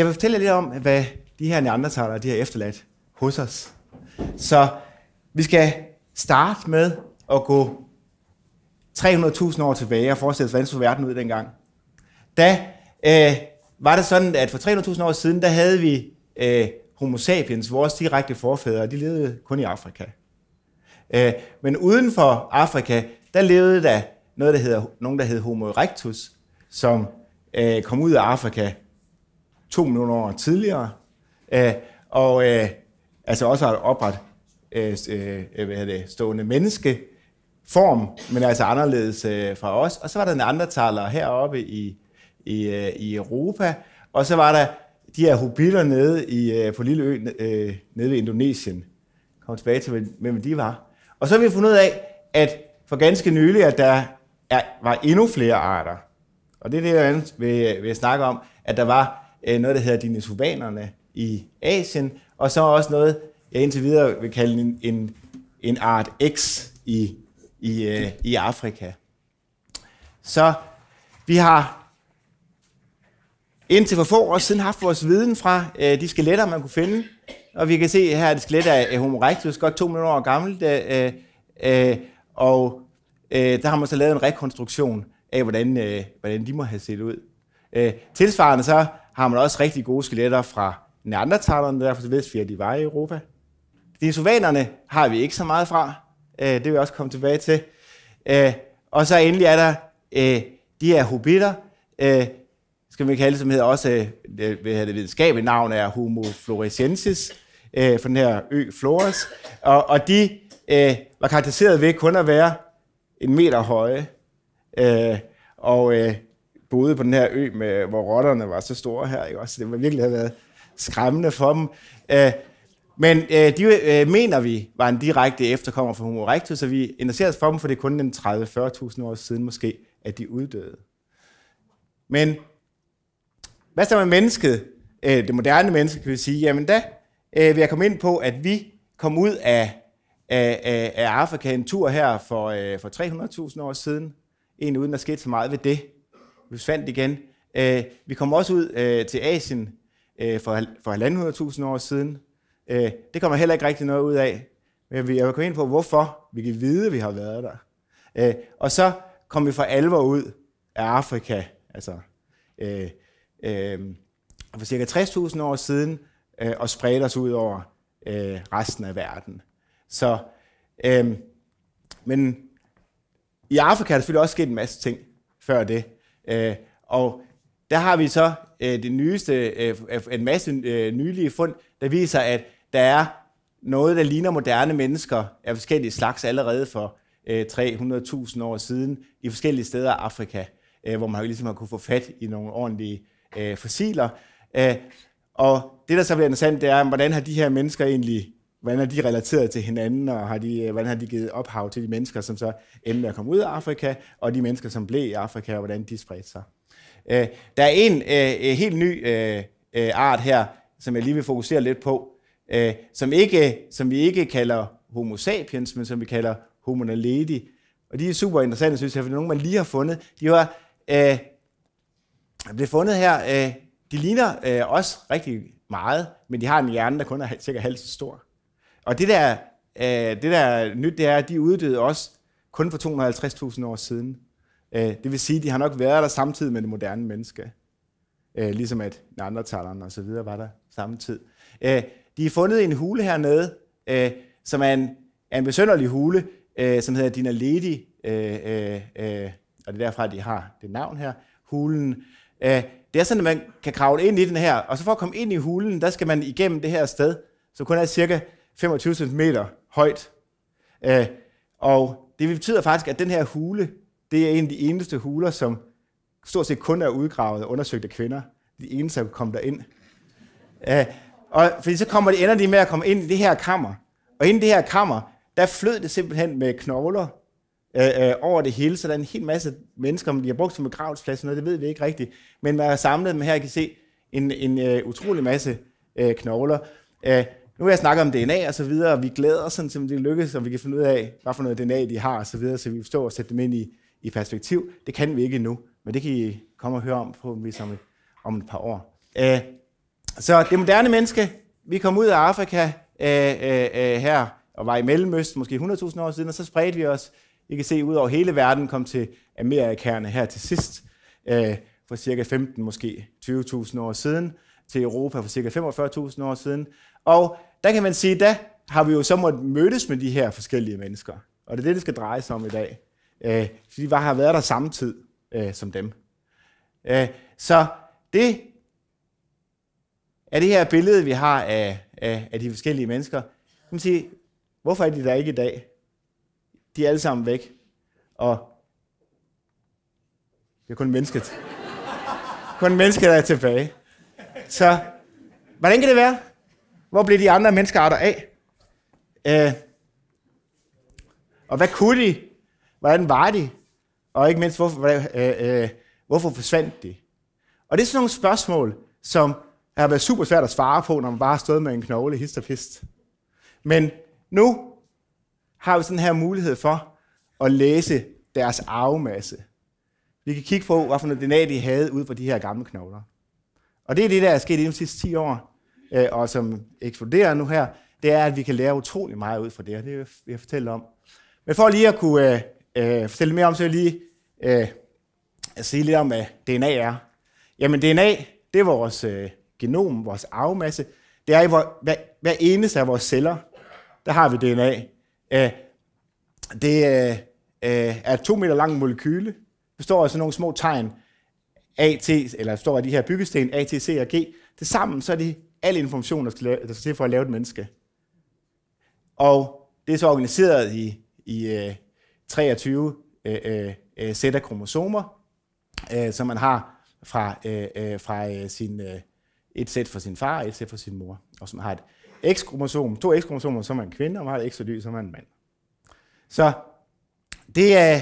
Jeg vil fortælle jer lidt om, hvad de her neandertalere de har efterladt hos os. Så vi skal starte med at gå 300.000 år tilbage og forestille os, hvordan så verden ud dengang. Da øh, var det sådan, at for 300.000 år siden, der havde vi øh, homo sapiens, vores direkte forfædre, de levede kun i Afrika. Øh, men uden for Afrika, der levede der noget, der hedder, nogen, der hed homo erectus, som øh, kom ud af Afrika to millioner år tidligere, øh, og øh, altså også har opret øh, øh, øh hvad er det, stående form, men altså anderledes øh, fra os. Og så var der en taler heroppe i, i, øh, i Europa, og så var der de her hobiler nede i, øh, på Lille Ø, øh, nede ved Indonesien. Kom tilbage til, hvem de var. Og så har vi fundet ud af, at for ganske nylig, at der er, var endnu flere arter. Og det er det, jeg vil, vil snakke om, at der var Øh, noget, der hedder dinosubanerne i Asien, og så også noget, jeg indtil videre vil kalde en, en, en art X i, i, øh, i Afrika. Så vi har indtil for få år siden haft vores viden fra øh, de skeletter, man kunne finde. Og vi kan se her, at et skelet af øh, Homo erectus, godt to millioner år gammelt. Øh, øh, og øh, der har man så lavet en rekonstruktion af, hvordan, øh, hvordan de må have set ud. Øh, tilsvarende så har man også rigtig gode skeletter fra neandertalerne, derfor ved vi, at de var i Europa. Denisovanerne har vi ikke så meget fra, øh, det vil jeg også komme tilbage til. Øh, og så endelig er der øh, de her hobitter, skal man kalde det, som hedder også, hvad hedder det videnskabelige navn er Homo floresiensis, for den her ø Flores, og, og de var karakteriseret ved kun at være en meter høje, og boede på den her ø, med, hvor rotterne var så store her, ikke? Også, altså, så det var virkelig have været skræmmende for dem. Øh, men øh, de øh, mener vi var en direkte efterkommer for Homo erectus, så vi interesserer os for dem, for det er kun den 30-40.000 år siden måske, at de uddøde. Men hvad så med mennesket, øh, det moderne menneske, kan vi sige? Jamen da øh, vil jeg komme ind på, at vi kom ud af, af, af, af Afrika en tur her for, øh, for 300.000 år siden, egentlig uden at skete så meget ved det vi fandt igen. Øh, vi kom også ud øh, til Asien øh, for, for 1.500.000 år siden. Øh, det kommer heller ikke rigtig noget ud af. Men jeg vil komme ind på, hvorfor vi kan vide, at vi har været der. Øh, og så kom vi for alvor ud af Afrika. Altså, øh, øh, for cirka 60.000 år siden øh, og spredte os ud over øh, resten af verden. Så, øh, men i Afrika er der selvfølgelig også sket en masse ting før det. Øh, og der har vi så øh, det nyeste, øh, en masse nylige fund, der viser, at der er noget, der ligner moderne mennesker af forskellige slags allerede for 300.000 år siden i forskellige steder af Afrika, hvor man ligesom har kunne få fat i nogle ordentlige fossiler. og det, der så bliver interessant, det er, hvordan har de her mennesker egentlig hvordan er de relateret til hinanden, og har de, øh, hvordan har de givet ophav til de mennesker, som så endte med at komme ud af Afrika, og de mennesker, som blev i Afrika, og hvordan de spredte sig. Øh, der er en øh, helt ny art her, som jeg lige vil fokusere lidt på, som, ikke, som vi ikke kalder homo sapiens, men som vi kalder homo naledi. Og de er super interessante, synes jeg, for det er nogen, man lige har fundet. De var, øh, blev fundet her, øh, de ligner øh, også rigtig meget, men de har en hjerne, der kun er cirka halvt så stor. Og det der, øh, det der nyt, det er, at de uddøde også kun for 250.000 år siden. Øh, det vil sige, at de har nok været der samtidig med det moderne menneske. Øh, ligesom at neandertalerne og så videre var der samtidig. Øh, de har fundet en hule hernede, øh, som er en, er en besønderlig hule, øh, som hedder Dinaledi, øh, øh, øh, og det er derfra, de har det navn her, hulen. Øh, det er sådan, at man kan kravle ind i den her, og så for at komme ind i hulen, der skal man igennem det her sted, så kun er cirka 25 cm højt. Øh, og det betyder faktisk, at den her hule, det er en af de eneste huler, som stort set kun er udgravet og undersøgt af kvinder. De eneste, der kom derind. Øh, og fordi så kommer det, ender de med at komme ind i det her kammer. Og ind i det her kammer, der flød det simpelthen med knogler øh, øh, over det hele, så der er en hel masse mennesker, de har brugt som begravelsesplads, noget, det ved vi ikke rigtigt. Men man har samlet dem her, I kan se en, en øh, utrolig masse øh, knogler. Øh, nu har jeg snakket om DNA og så videre, og vi glæder os, sådan, at det lykkes, og vi kan finde ud af, hvad for noget DNA de har og så videre, så vi forstår at sætte dem ind i, i perspektiv. Det kan vi ikke endnu, men det kan I komme og høre om på om et, om et par år. Æh, øh, så det moderne menneske, vi kom ud af Afrika øh, øh, øh her og var i Mellemøsten måske 100.000 år siden, og så spredte vi os, I kan se, ud over hele verden, kom til Amerikerne her til sidst øh, for cirka 15, måske 20.000 år siden, til Europa for cirka 45.000 år siden, og der kan man sige, der har vi jo så måttet mødes med de her forskellige mennesker. Og det er det, det skal dreje sig om i dag. Øh, fordi vi bare har været der tid øh, som dem. Øh, så det er det her billede, vi har af, af, af de forskellige mennesker. Man sige, hvorfor er de der ikke i dag? De er alle sammen væk. Og det er kun mennesket. kun mennesket, der er tilbage. Så hvordan kan det være? Hvor blev de andre menneskearter af? Øh, og hvad kunne de? Hvordan var de? Og ikke mindst, hvorfor, øh, øh, hvorfor forsvandt de? Og det er sådan nogle spørgsmål, som har været super svært at svare på, når man bare har stået med en knogle hist og pist. Men nu har vi sådan her mulighed for at læse deres arvemasse. Vi kan kigge på, noget DNA de havde ud fra de her gamle knogler. Og det er det, der er sket i de sidste 10 år øh, og som eksploderer nu her, det er, at vi kan lære utrolig meget ud fra det, og det vil jeg fortælle om. Men for lige at kunne øh, øh, fortælle mere om, så vil jeg lige øh, at sige lidt om, hvad DNA er. Jamen DNA, det er vores øh, genom, vores arvemasse. Det er i vores, hver, hver eneste af vores celler, der har vi DNA. Øh, det øh, øh er to meter lang molekyle, består af sådan nogle små tegn, A, T, eller står af de her byggesten, A, T, C og G. Tilsammen så er de al information, der skal, lave, der skal til for at lave et menneske. Og det er så organiseret i, i øh, 23 øh, øh, øh, sæt af kromosomer, øh, som man har fra, øh, øh fra øh, sin, øh, et sæt fra sin far og et sæt fra sin mor, og som har et X-kromosom, to X-kromosomer, så er man en kvinde, og man har et X og y, så er man en mand. Så det er, øh,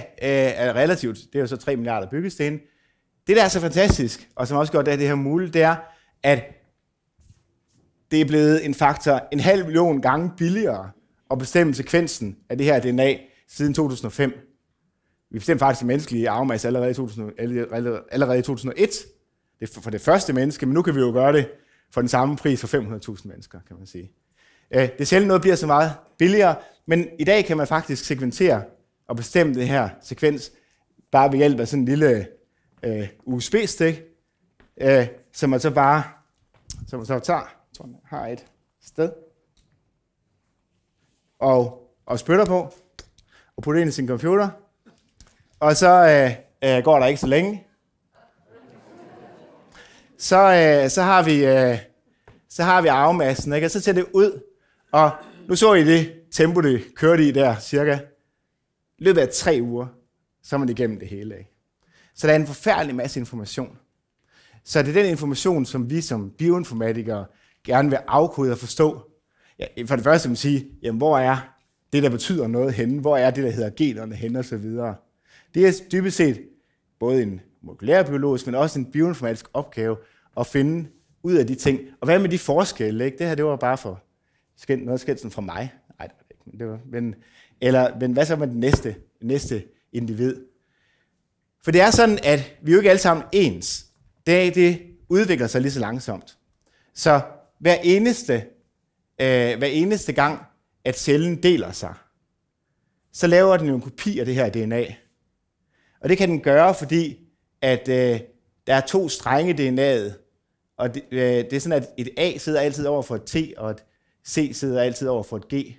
er relativt, det er jo så 3 milliarder byggesten. Det, der er så fantastisk, og som også gør det, det her muligt, det er, at det er blevet en faktor en halv million gange billigere at bestemme sekvensen af det her DNA siden 2005. Vi bestemte faktisk menneskelige arvemasse allerede i, 2000, allerede i 2001, det er for det første menneske, men nu kan vi jo gøre det for den samme pris for 500.000 mennesker, kan man sige. Øh, det er sjældent noget bliver så meget billigere, men i dag kan man faktisk sekventere og bestemme det her sekvens bare ved hjælp af sådan en lille øh, USB-stik, øh, som man så bare som man så tager tror, har et sted, og, og spytter på, og putter ind i sin computer, og så øh, øh, går der ikke så længe. Så, øh, så har vi... Øh, så har vi arvemassen, ikke? og så ser det ud. Og nu så I det tempo, det kørte i der, cirka. I løbet af tre uger, så er man igennem det hele. Ikke? Så der er en forfærdelig masse information. Så det er den information, som vi som bioinformatikere gerne vil afkode og forstå. Ja, for det første vil man sige, jamen, hvor er det, der betyder noget henne? Hvor er det, der hedder generne henne osv.? Det er dybest set både en molekylærbiologisk, men også en bioinformatisk opgave at finde ud af de ting. Og hvad med de forskelle? Ikke? Det her det var bare for skænd, noget skældsen fra mig. Nej, det var det ikke. Men, det var, men, eller, men hvad så med den næste, næste individ? For det er sådan, at vi jo ikke alle sammen ens. Det, det udvikler sig lige så langsomt. Så hver eneste, øh, hver eneste gang, at cellen deler sig, så laver den jo en kopi af det her DNA. Og det kan den gøre, fordi at øh, der er to strenge i DNA'et, og det, øh, det er sådan, at et A sidder altid over for et T, og et C sidder altid over for et G.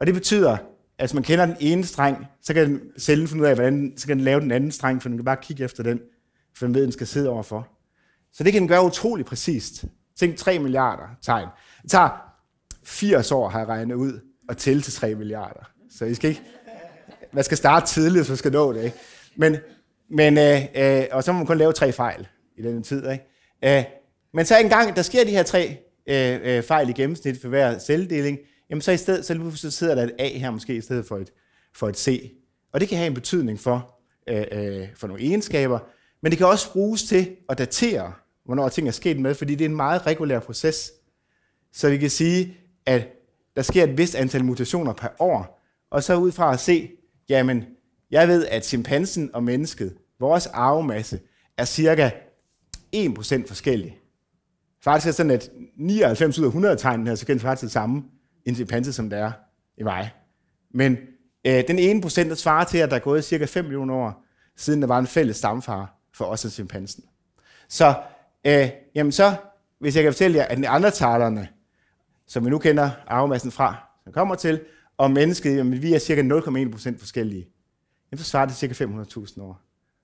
Og det betyder, at hvis man kender den ene streng, så kan cellen finde ud af, hvordan så kan den lave den anden streng, for den kan bare kigge efter den, for den ved, den skal sidde overfor. Så det kan den gøre utrolig præcist. Tænk 3 milliarder tegn. Det tager 80 år, har jeg regnet ud, at tælle til 3 milliarder. Så I skal ikke... Man skal starte tidligt, så man skal nå det, ikke? Men, men, øh, øh, og så må man kun lave tre fejl i den tid, ikke? Øh, men så en gang, der sker de her tre øh, øh, fejl i gennemsnit for hver celledeling, jamen så i stedet, så, så sidder der et A her måske i stedet for et, for et C. Og det kan have en betydning for, øh, øh, for nogle egenskaber, men det kan også bruges til at datere hvornår ting er sket med, fordi det er en meget regulær proces. Så vi kan sige, at der sker et vist antal mutationer per år, og så ud fra at se, jamen, jeg ved, at chimpansen og mennesket, vores arvemasse, er cirka 1% forskellig. Faktisk er sådan, at 99 ud af 100 tegn den her sekvens faktisk det samme i en chimpanse, som det er i vej. Men øh, den ene procent, der svarer til, at der er gået cirka 5 millioner år, siden der var en fælles stamfar for os og chimpansen. Så øh, jamen så, hvis jeg kan fortælle jer, at andre talerne, som vi nu kender arvemassen fra, som kommer til, og mennesket, jamen vi er cirka 0,1% forskellige, jamen så svarer det cirka 500.000 år.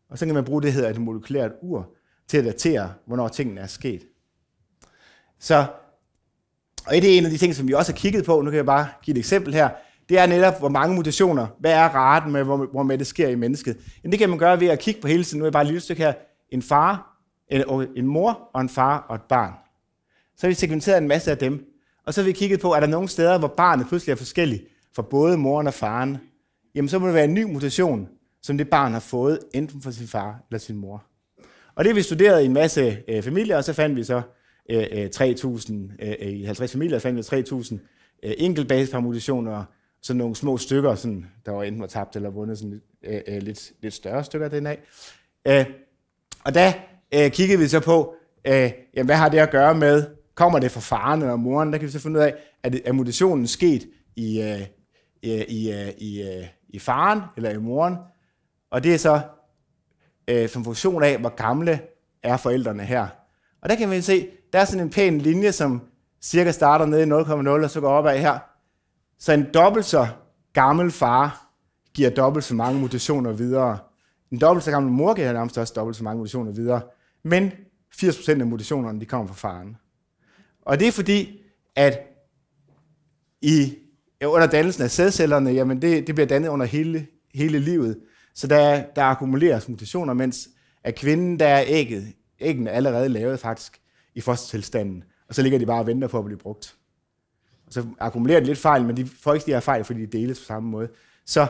Og så kan man bruge det, der hedder et molekylært ur, til at datere, hvornår tingene er sket. Så, og det er en af de ting, som vi også har kigget på, nu kan jeg bare give et eksempel her, det er netop, hvor mange mutationer, hvad er raten med, hvor, hvor med det sker i mennesket. Jamen, det kan man gøre ved at kigge på hele tiden, nu er jeg bare et lille stykke her, en far en, en mor og en far og et barn. Så har vi segmenteret en masse af dem, og så har vi kigget på, er der nogle steder, hvor barnet pludselig er forskelligt for både moren og faren, jamen så må det være en ny mutation, som det barn har fået, enten fra sin far eller sin mor. Og det har vi studeret i en masse øh, familier, og så fandt vi så øh, 3.000, øh, øh, i 50 familier fandt vi 3.000 øh, enkeltbasispermutationer, så nogle små stykker, sådan, der var enten var tabt eller vundet sådan, øh, øh, lidt, lidt større stykker den af. Øh, og da øh, kiggede vi så på, øh, jamen, hvad har det at gøre med, kommer det fra faren eller moren? Der kan vi så finde ud af, er, det, er mutationen sket i, øh, i, øh, i, øh, i, øh, i faren eller i moren? Og det er så øh, som funktion af, hvor gamle er forældrene her. Og der kan vi se, der er sådan en pæn linje, som cirka starter nede i 0,0 og så går opad her. Så en dobbelt så gammel far giver dobbelt så mange mutationer videre. En dobbelt så gammel mor giver nærmest også dobbelt så mange mutationer videre men 80% af mutationerne de kommer fra faren. Og det er fordi, at i, under dannelsen af sædcellerne, jamen det, det bliver dannet under hele, hele livet. Så der, der akkumuleres mutationer, mens at kvinden, der er ægget, er allerede lavet faktisk i fostertilstanden, og så ligger de bare og venter på at blive brugt. Og så akkumulerer de lidt fejl, men de får ikke de her fejl, fordi de deles på samme måde. Så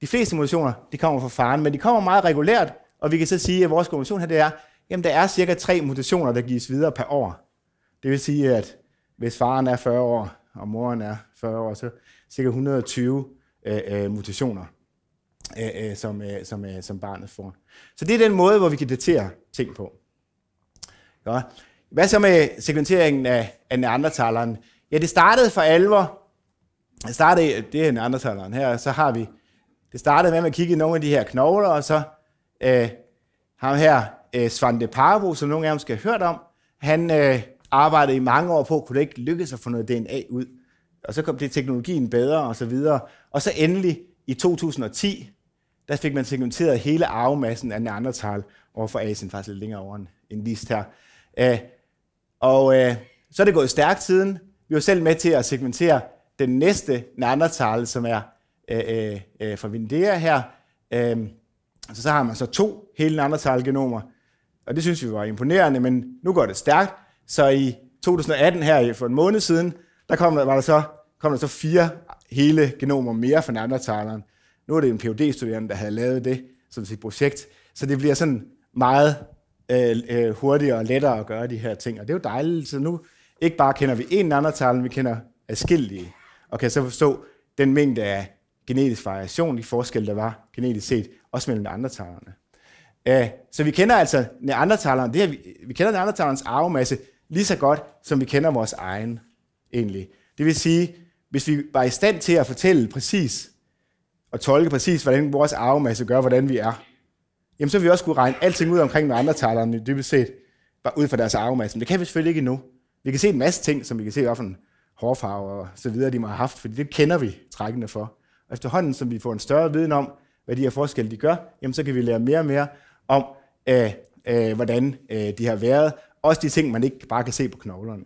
de fleste mutationer, de kommer fra faren, men de kommer meget regulært, og vi kan så sige, at vores konvention her, det er, Jamen, der er cirka tre mutationer, der gives videre per år. Det vil sige, at hvis faren er 40 år, og moren er 40 år, så cirka 120 øh, øh, mutationer, øh, øh, som, øh, som, øh, som barnet får. Så det er den måde, hvor vi kan datere ting på. Ja. Hvad så med sekventeringen af, af neandertaleren? Ja, det startede for alvor. Det, startede, det er neandertaleren her, så har vi... Det startede med, at man kiggede nogle af de her knogler, og så øh, ham her, øh, Svante Parvo, som nogle af jer skal have hørt om, han øh, arbejdede i mange år på, kunne det ikke lykkes at få noget DNA ud. Og så kom det teknologien bedre og så videre. Og så endelig i 2010, der fik man segmenteret hele arvemassen af Neandertal over for Asien, faktisk lidt længere over end vist her. Øh, og øh, så er det gået stærkt siden. Vi var selv med til at segmentere den næste Neandertal, som er øh, øh, øh fra Vindea her. Øh, så, så har man så to hele Neandertal-genomer, og det synes vi var imponerende, men nu går det stærkt. Så i 2018 her for en måned siden, der kom der, var der så, kom der så fire hele genomer mere fra neandertaleren. Nu er det en phd studerende der havde lavet det som sit projekt, så det bliver sådan meget øh, øh, hurtigere og lettere at gøre de her ting, og det er jo dejligt. Så nu ikke bare kender vi én neandertaler, vi kender adskillige, og kan så forstå den mængde af genetisk variation, de forskelle, der var genetisk set, også mellem andre talerne. Øh, så vi kender altså neandertalerne, det her, vi, vi kender neandertalernes arvemasse lige så godt, som vi kender vores egen egentlig. Det vil sige, hvis vi var i stand til at fortælle præcis, og tolke præcis, hvordan vores arvemasse gør, hvordan vi er, jamen så vil vi også kunne regne alting ud omkring neandertalerne, dybest set, bare ud fra deres arvemasse. Men det kan vi selvfølgelig ikke endnu. Vi kan se en masse ting, som vi kan se, hvilken hårfarve og så videre, de må have haft, fordi det kender vi trækkende for. Og efterhånden, som vi får en større viden om, hvad de her forskelle de gør, jamen så kan vi lære mere og mere, om, øh, øh, hvordan øh, de har været. Også de ting, man ikke bare kan se på knoglerne.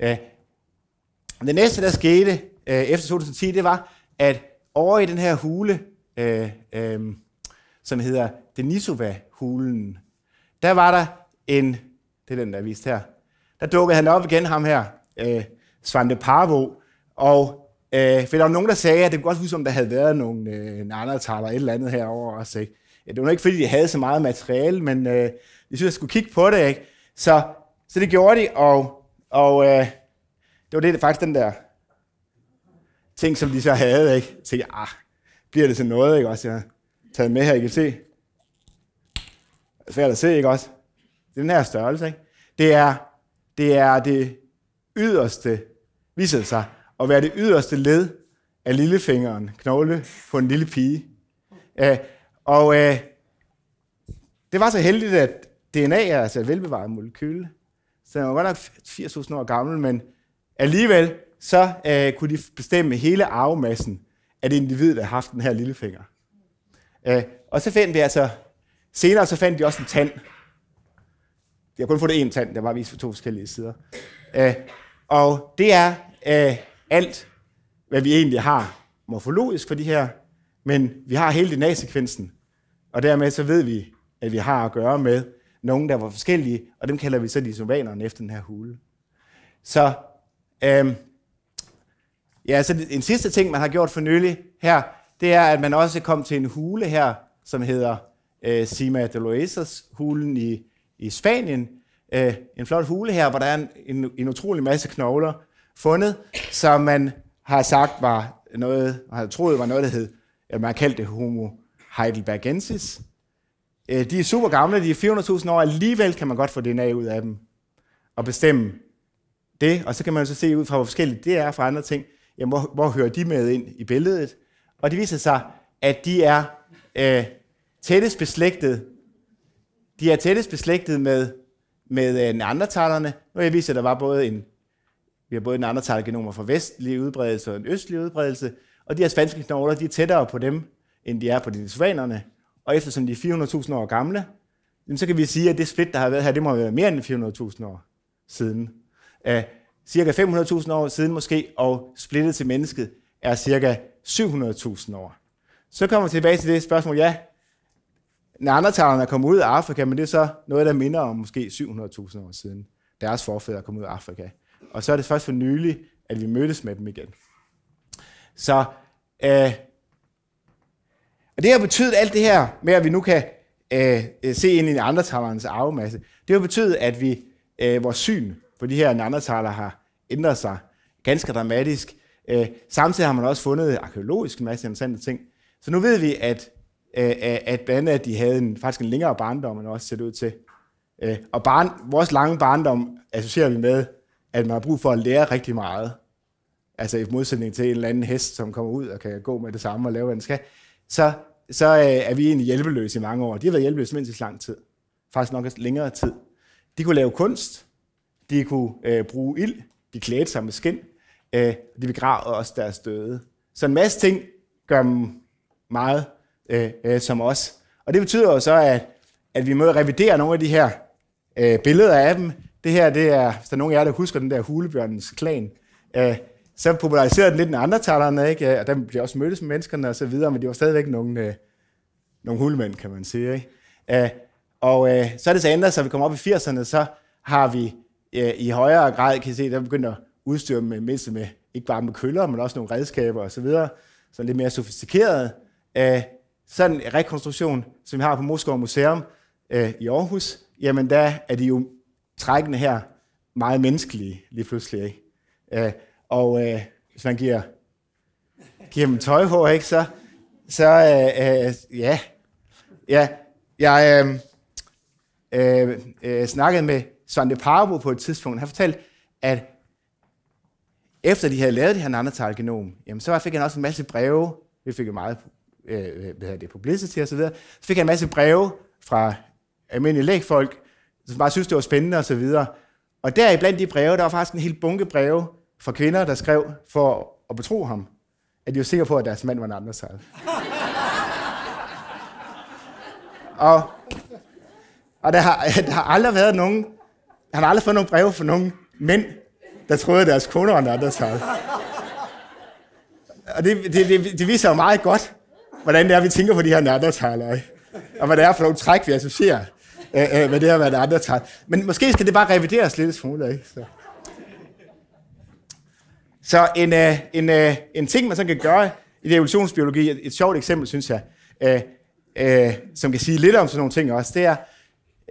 Øh. Det næste, der skete øh, efter 2010, det var, at over i den her hule, øh, øh, som hedder Denisova-hulen, der var der en, det er den, der er vist her, der dukkede han op igen, ham her, øh, Svante Parvo, og øh, for der var nogen, der sagde, at det kunne godt huske, om der havde været nogle øh, andre taler, et eller andet herovre også, ikke? det var nok ikke, fordi de havde så meget materiale, men øh, jeg synes, jeg skulle kigge på det, ikke? Så, så det gjorde de, og, og øh, det var det, faktisk den der ting, som de så havde, ikke? Så tænkte jeg, ah, bliver det til noget, ikke også? Jeg har taget med her, I kan se. Svært at se, ikke også? Det er den her størrelse, ikke? Det er det, er det yderste, viser sig, at være det yderste led af lillefingeren, knogle på en lille pige. Øh, og øh, det var så heldigt, at DNA er altså et velbevaret molekyle, så den var godt nok 80.000 år gammel, men alligevel så øh, kunne de bestemme hele arvemassen af det individ, der har haft den her lillefinger. Øh, og så fandt vi altså, senere så fandt de også en tand. De har kun fået en tand, der var vist for to forskellige sider. Øh, og det er øh, alt, hvad vi egentlig har morfologisk for de her men vi har hele DNA-sekvensen, og dermed så ved vi, at vi har at gøre med nogen, der var forskellige, og dem kalder vi så de somanerne efter den her hule. Så, øhm, ja, så en sidste ting, man har gjort for nylig her, det er, at man også kom til en hule her, som hedder øh, Sima de Loesas hulen i, i Spanien. Øh, en flot hule her, hvor der er en, en, en utrolig masse knogler fundet, som man har sagt var noget, man har troet var noget, der hed man har kaldt det Homo heidelbergensis. Øh, de er super gamle, de er 400.000 år, alligevel kan man godt få DNA ud af dem og bestemme det, og så kan man så se ud fra, hvor forskelligt det er fra andre ting, jamen, hvor, hvor hører de med ind i billedet? Og det viser sig, at de er øh, tættest beslægtet. De er tættest beslægtet med, med øh, neandertalerne. Nu har jeg vist, at der var både en, vi har både en neandertalergenomer fra vestlig udbredelse og en østlig udbredelse, og de her spanske knogler, de er tættere på dem, end de er på de svanerne. Og eftersom de er 400.000 år gamle, så kan vi sige, at det split, der har været her, det må have været mere end 400.000 år siden. cirka 500.000 år siden måske, og splittet til mennesket er cirka 700.000 år. Så kommer vi tilbage til det spørgsmål, ja, Neandertalerne er kommet ud af Afrika, men det er så noget, der minder om måske 700.000 år siden. Deres forfædre kom ud af Afrika. Og så er det først for nylig, at vi mødtes med dem igen. Så øh, og det har betydet alt det her med, at vi nu kan øh, øh se ind i neandertalernes arvemasse. Det har betydet, at vi, øh, vores syn på de her neandertaler har ændret sig ganske dramatisk. Øh, samtidig har man også fundet arkeologisk en masse interessante ting. Så nu ved vi, at, øh, at blandt andet, at de havde en, faktisk en længere barndom, end også ser det ud til. Øh, og barn, vores lange barndom associerer vi med, at man har brug for at lære rigtig meget altså i modsætning til en eller anden hest, som kommer ud og kan gå med det samme og lave, hvad den skal, så, så øh, er vi egentlig hjælpeløse i mange år. De har været hjælpeløse mindst lang tid. Faktisk nok længere tid. De kunne lave kunst, de kunne øh, bruge ild, de klædte sig med skind, øh, de begravede også deres døde. Så en masse ting gør dem meget øh, øh, som os. Og det betyder jo så, at, at vi må revidere nogle af de her øh, billeder af dem. Det her, det er, hvis der er nogen af jer, der husker den der hulebjørnens klan, øh, så populariserede den lidt en andre talerne, ikke? og den blev også mødtes med menneskerne og så videre, men de var stadigvæk nogle, øh, nogle hulmænd, kan man sige. Ikke? Øh, og øh, så er det så ændret, så vi kommer op i 80'erne, så har vi øh, i højere grad, kan I se, der begynder at udstyre med, mindst med, ikke bare med køller, men også nogle redskaber osv., så, så lidt mere sofistikeret. Øh, sådan en rekonstruktion, som vi har på Moskva Museum øh, i Aarhus, jamen der er de jo trækkende her meget menneskelige lige pludselig. Ikke? Øh, og øh, hvis man giver, giver dem tøj på, ikke, så, så øh, øh, ja. ja. Jeg øh, øh, øh, snakkede med Svante Parbo på et tidspunkt. Han fortalte, at efter de havde lavet det her Nandertal-genom, jamen, så fik han også en masse breve. Vi fik jo meget øh, øh hvad det, publicity og så videre. Så fik han en masse breve fra almindelige lægfolk, som bare synes det var spændende og så videre. Og der blandt de breve, der var faktisk en helt bunke breve, fra kvinder, der skrev for at betro ham, at de var sikre på, at deres mand var en anden sejl. og, og der, har, der har aldrig været nogen, han har aldrig fået nogen breve fra nogen mænd, der troede, at deres kone var en anden sejl. Og det, det, det, det, viser jo meget godt, hvordan det er, vi tænker på de her nærdagshaløj. Og hvad det er for nogle træk, vi associerer øh, øh, med det her, hvad det Men måske skal det bare revideres lidt smule, ikke? Så. Så en, øh, en, øh, en ting, man så kan gøre i evolutionsbiologi, et, et sjovt eksempel, synes jeg, øh, øh, som kan sige lidt om sådan nogle ting også, det er,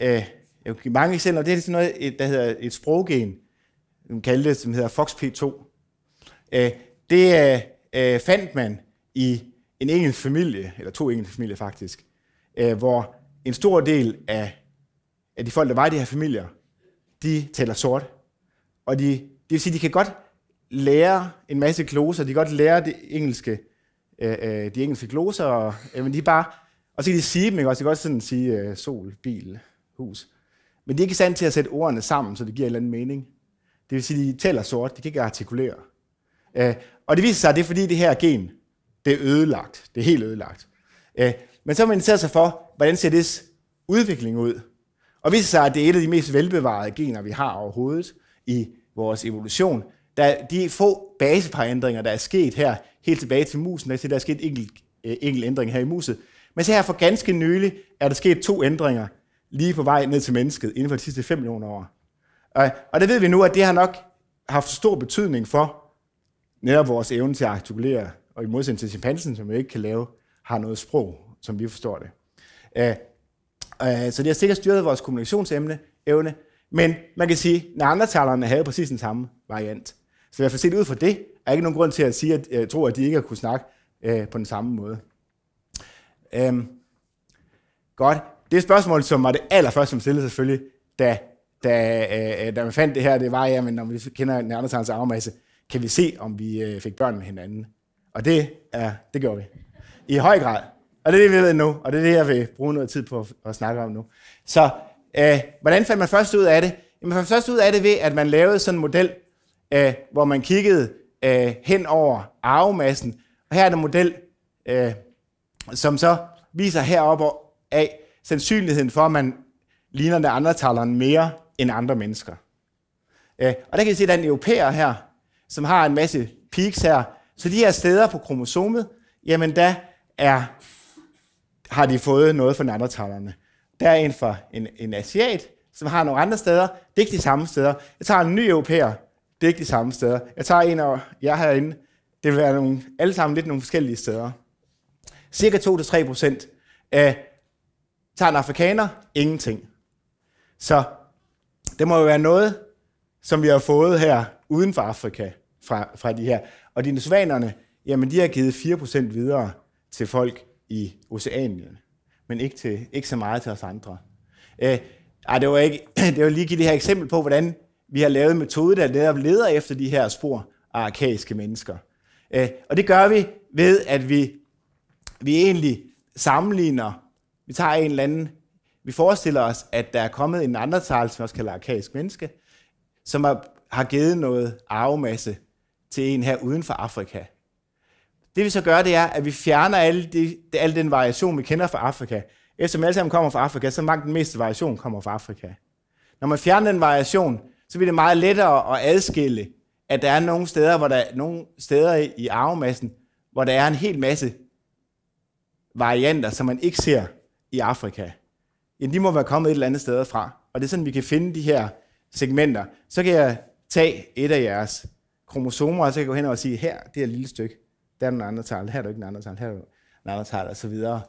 øh, jeg vil give mange eksempler, det er sådan noget, et, der hedder et sproggen, man kalder det, som hedder FOXP2. Øh, det øh, øh, fandt man i en engelsk familie, eller to engelske familier faktisk, øh, hvor en stor del af, af de folk, der var i de her familier, de taler sort. Og de, det vil sige, de kan godt lære en masse gloser. De kan godt lære det engelske, øh, øh, de engelske gloser, og, øh, men de bare... Og så kan de sige dem, ikke også? De kan også sådan sige øh, sol, bil, hus. Men de er ikke i stand til at sætte ordene sammen, så det giver en eller anden mening. Det vil sige, de tæller sort, de kan ikke artikulere. Øh, og det viser sig, at det er fordi det her gen, det er ødelagt. Det er helt ødelagt. Øh, men så har man interesseret sig for, hvordan ser det udvikling ud? Og viser sig, at det er et af de mest velbevarede gener, vi har overhovedet i vores evolution der er de få baseparændringer, der er sket her, helt tilbage til musen, der er, der er sket enkelt, øh, enkel ændring her i muset. Men så her for ganske nylig er der sket to ændringer lige på vej ned til mennesket inden for de sidste 5 millioner år. Og, og det ved vi nu, at det har nok haft stor betydning for netop vores evne til at artikulere, og i modsætning til chimpansen, som vi ikke kan lave, har noget sprog, som vi forstår det. Uh, uh, så det har sikkert styret vores kommunikationsemne, evne, men man kan sige, at neandertalerne havde præcis den samme variant. Så i hvert fald set ud fra det, er ikke nogen grund til at sige, at, jeg øh, tror, at de ikke har kunnet snakke øh, på den samme måde. Øhm, godt. Det spørgsmål, som var det allerførste, som stillede selvfølgelig, da, da, øh, øh, da man fandt det her, det var, jamen, når vi kender Neandertalens arvemasse, kan vi se, om vi øh, fik børn med hinanden. Og det, er, det gjorde vi. I høj grad. Og det er det, vi ved nu, og det er det, jeg vil bruge noget tid på at, at snakke om nu. Så øh, hvordan fandt man først ud af det? Jamen, man fandt først ud af det ved, at man lavede sådan en model, øh, hvor man kiggede øh, hen over arvemassen. Og her er en model, øh, som så viser heroppe af sandsynligheden for, at man ligner den andre taleren mere end andre mennesker. Øh, og der kan I se, at der er en europæer her, som har en masse peaks her. Så de her steder på kromosomet, jamen der er, har de fået noget fra andre Der er en fra en, en asiat, som har nogle andre steder. Det er ikke de samme steder. Jeg tager en ny europæer, det er ikke de samme steder. Jeg tager en af jer herinde. Det vil være nogle, alle sammen lidt nogle forskellige steder. Cirka 2-3 procent af tager en afrikaner ingenting. Så det må jo være noget, som vi har fået her uden for Afrika fra, fra de her. Og svanerne, jamen de har givet 4% videre til folk i Oceanien, men ikke, til, ikke så meget til os andre. Øh, ej, det var, ikke, det var lige at give det her eksempel på, hvordan vi har lavet en metode, der netop leder efter de her spor af arkaiske mennesker. Øh, og det gør vi ved, at vi, vi egentlig sammenligner, vi tager en eller anden, vi forestiller os, at der er kommet en anden tal, som også kalder arkaisk menneske, som har, har givet noget arvemasse til en her uden for Afrika. Det vi så gør, det er, at vi fjerner alle de, al den variation, vi kender fra Afrika. Eftersom alle sammen kommer fra Afrika, så er den meste variation kommer fra Afrika. Når man fjerner den variation, så bliver det meget lettere at adskille, at der er nogle steder, hvor der er nogle steder i arvemassen, hvor der er en hel masse varianter, som man ikke ser i Afrika. Ja, de må være kommet et eller andet sted fra. Og det er sådan, vi kan finde de her segmenter. Så kan jeg tage et af jeres kromosomer, og så kan jeg gå hen og sige, her, det er et lille stykke. Der er nogle andre tal, her er der ikke en andre tal, her er der en andre tal, og så videre.